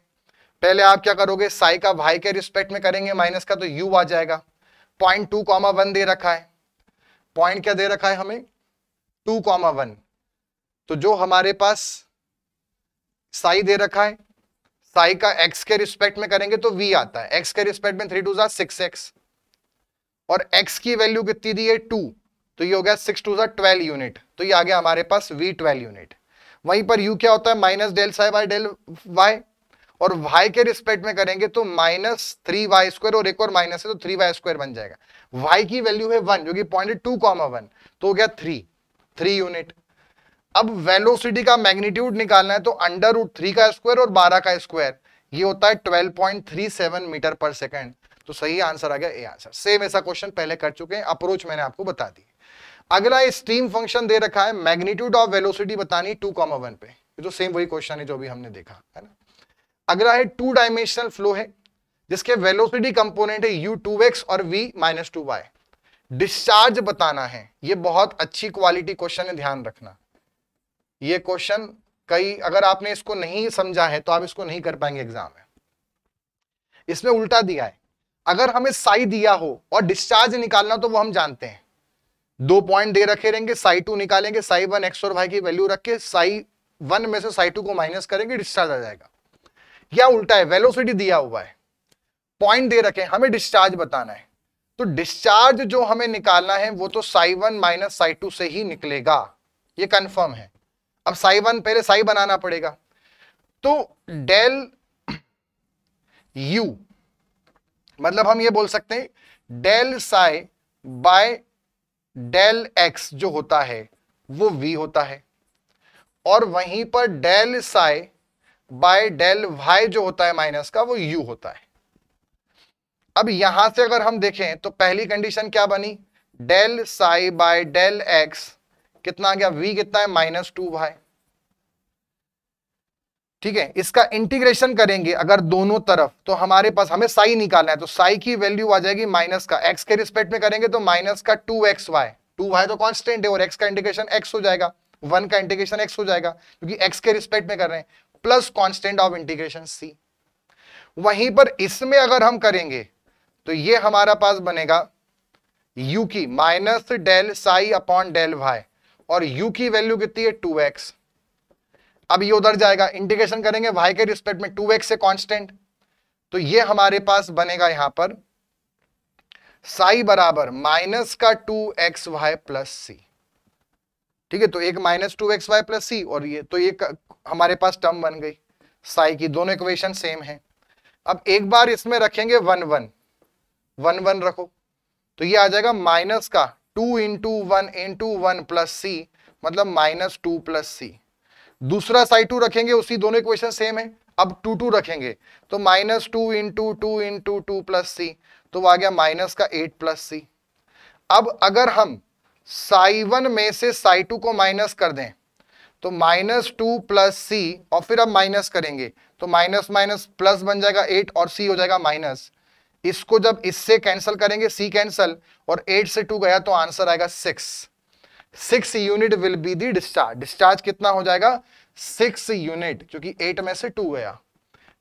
पहले आप क्या करोगे साई का भाई के रिस्पेक्ट में करेंगे माइनस का तो यू आ जाएगा पॉइंट टू कॉमा वन दे रखा है पॉइंट क्या दे रखा है हमें टू कॉमा वन तो जो हमारे पास साई दे रखा है साई का एक्स के रिस्पेक्ट में करेंगे तो वी आता है एक्स के रिस्पेक्ट में थ्री टू जार सिक्स एक्स और x की वैल्यू कितनी दी है टू तो ये हो गया सिक्स टू सा ट्वेल्व यूनिट तो ये आ गया हमारे पास वी ट्वेल्व यूनिट वहीं पर u क्या होता है minus del psi by del y और y के रिस्पेक्ट में करेंगे तो माइनस थ्री वाई स्क्वायर और एक और माइनस है तो थ्री वाई स्क्वायर बन जाएगा y की वैल्यू है वन जो कि पॉइंट टू कॉमा वन तो हो गया थ्री थ्री यूनिट अब वेलोसिटी का मैग्नीट्यूड निकालना है तो अंडर रूट थ्री का स्क्वायर और बारह का स्क्वायर ये होता है twelve point three seven metre पर सेकेंड तो सही आंसर आ गया ए आंसर सेम ऐसा क्वेश्चन पहले कर चुके हैं अप्रोच मैंने आपको बता दी अगला स्टीम फंक्शन दे रखा है मैग्नीट्यूड ऑफ वेलोसिटी बतानी टू कॉमा वन पे जो तो सेम वही क्वेश्चन है जो अभी हमने देखा है ना अगला है टू डायमेंशनल फ्लो है जिसके वेलोसिटी कंपोनेंट है यू टू एक्स और v minus two y discharge बताना है ये बहुत अच्छी क्वालिटी क्वेश्चन है ध्यान रखना ये क्वेश्चन कई अगर आपने इसको नहीं समझा है तो आप इसको नहीं कर पाएंगे एग्जाम में इसमें उल्टा दिया है अगर हमें साई दिया हो और डिस्चार्ज निकालना तो वो हम जानते हैं दो पॉइंट दे रखे रहेंगे साई टू निकालेंगे साई वन एक्स और वाई की वैल्यू रख के साई वन में से साई टू को माइनस करेंगे डिस्चार्ज आ जाएगा या उल्टा है वेलोसिटी दिया हुआ है पॉइंट दे रखे हमें डिस्चार्ज बताना है तो डिस्चार्ज जो हमें निकालना है वो तो psi one minus psi two से ही निकलेगा ये कंफर्म है अब साई वन पहले साई बनाना पड़ेगा तो डेल हम्म। यू मतलब हम ये बोल सकते हैं del psi by del x जो होता है वो वी होता है और वहीं पर del psi by del y जो होता है माइनस का वो यू होता है अब यहां से अगर हम देखें तो पहली कंडीशन क्या बनी del psi by del x कितना आ गया वी कितना है माइनस टू वाई ठीक है इसका इंटीग्रेशन करेंगे अगर दोनों तरफ तो हमारे पास हमें साई निकालना है तो साई की वैल्यू आ जाएगी माइनस का एक्स के रिस्पेक्ट में करेंगे तो माइनस का two x y two y तो कॉन्स्टेंट है और एक्स का इंटीग्रेशन एक्स हो जाएगा वन का इंटीग्रेशन एक्स हो जाएगा क्योंकि एक्स के रिस्पेक्ट में कर रहे हैं plus constant of integration C वहीं पर इसमें अगर हम करेंगे तो ये हमारा पास बनेगा यू की minus del psi upon del y और यू की वैल्यू कितनी है टू एक्स अब ये उधर जाएगा इंटीग्रेशन करेंगे वाई के रिस्पेक्ट में टू एक्स से कॉन्स्टेंट तो ये हमारे पास बनेगा यहां पर साई बराबर माइनस का two x y plus C ठीक है तो एक minus two x y plus C और ये तो ये हमारे पास टर्म बन गई साई की दोनों इक्वेशन सेम है अब एक बार इसमें रखेंगे वन वन वन वन रखो तो ये आ जाएगा माइनस का two into one into one plus C मतलब माइनस टू प्लस सी दूसरा साइड टू रखेंगे उसी दोनों इक्वेशन सेम है अब टू टू रखेंगे तो minus two into two into two plus C तो आ गया माइनस का एट प्लस सी अब अगर हम साई वन में से साई टू को माइनस कर दें तो माइनस टू प्लस सी और फिर अब माइनस करेंगे तो माइनस माइनस प्लस बन जाएगा एट और सी हो जाएगा माइनस इसको जब इससे कैंसिल करेंगे सी कैंसिल और एट से टू गया तो आंसर आएगा six six unit will be the discharge discharge कितना हो जाएगा सिक्स यूनिट क्योंकि एट में से टू गया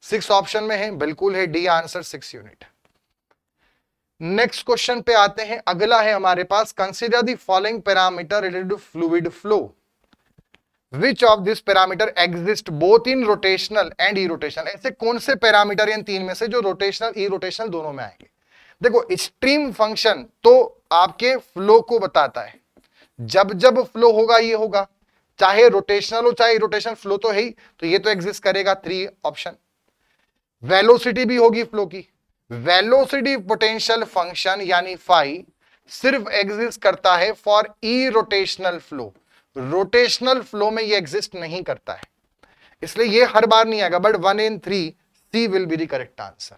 सिक्स ऑप्शन में है बिल्कुल है D answer six unit next question पे आते हैं अगला है हमारे पास consider the following parameter related to fluid flow which of this parameter exist both in rotational and irrotational ऐसे कौन से पैरामीटर इन तीन में से जो रोटेशनल ई रोटेशनल दोनों में आएंगे देखो स्ट्रीम फंक्शन तो आपके फ्लो को बताता है जब जब फ्लो होगा ये होगा चाहे रोटेशनल हो चाहे रोटेशन फ्लो तो है ही तो ये तो एग्जिस्ट करेगा थ्री ऑप्शन वेलोसिटी भी होगी फ्लो की वेलोसिटी पोटेंशियल फंक्शन यानी फाइव सिर्फ एग्जिस्ट करता है for irrotational flow rotational flow में ये एग्जिस्ट नहीं करता है इसलिए ये हर बार नहीं आएगा but one in three C will be the correct answer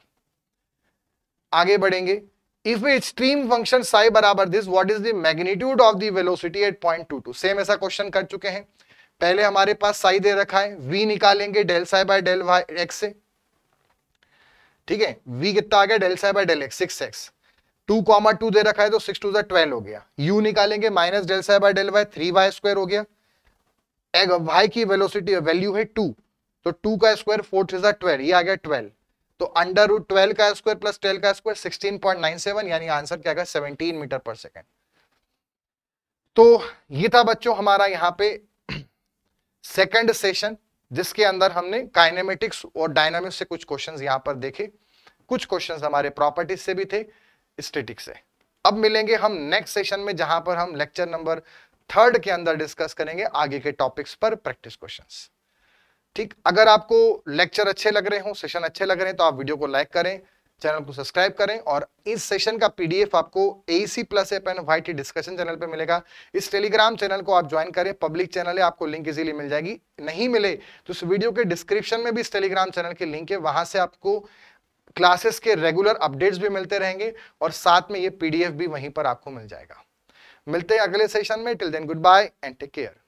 आगे बढ़ेंगे if we stream function psi बराबर this what is the magnitude of the velocity at point two same ऐसा क्वेश्चन कर चुके हैं पहले हमारे पास साई दे रखा है वी निकालेंगे del psi by del y x से ठीक है वी कितना आ गया del psi by del x six x two comma two दे रखा है तो सिक्स टू जो ट्वेल्व हो गया यू निकालेंगे minus del psi by del y three y square हो गया एग वाई की वेलोसिटी वैल्यू है टू तो टू का स्क्वायर फोर थ्री जो ट्वेल्व ये आ गया ट्वेल्व तो अंडर रूट ट्वेल्व का स्क्वायर प्लस ट्वेल्व का square sixteen point nine seven यानी आंसर क्या सेवनटीन मीटर पर सेकेंड तो ये था बच्चों हमारा यहाँ पे सेकेंड सेशन जिसके अंदर हमने काइनेमेटिक्स और डायनामिक्स से कुछ क्वेश्चंस यहाँ पर देखे कुछ क्वेश्चंस हमारे प्रॉपर्टीज से भी थे स्टेटिक्स से अब मिलेंगे हम नेक्स्ट सेशन में जहां पर हम लेक्चर नंबर थर्ड के अंदर डिस्कस करेंगे आगे के टॉपिक्स पर प्रैक्टिस क्वेश्चंस ठीक अगर आपको लेक्चर अच्छे लग रहे हो सेशन अच्छे लग रहे हैं तो आप वीडियो को लाइक करें चैनल को सब्सक्राइब करें और इस सेशन का पीडीएफ आपको AC plus app and Y discussion channel पे मिलेगा इस टेलीग्राम चैनल को आप ज्वाइन करें पब्लिक चैनल है आपको लिंक इजीली मिल जाएगी नहीं मिले तो इस वीडियो के डिस्क्रिप्शन में भी इस टेलीग्राम चैनल की लिंक है वहां से आपको क्लासेस के रेगुलर अपडेट्स भी मिलते रहेंगे और साथ में ये पीडीएफ भी वहीं पर आपको मिल जाएगा मिलते हैं अगले सेशन में till then good bye and take care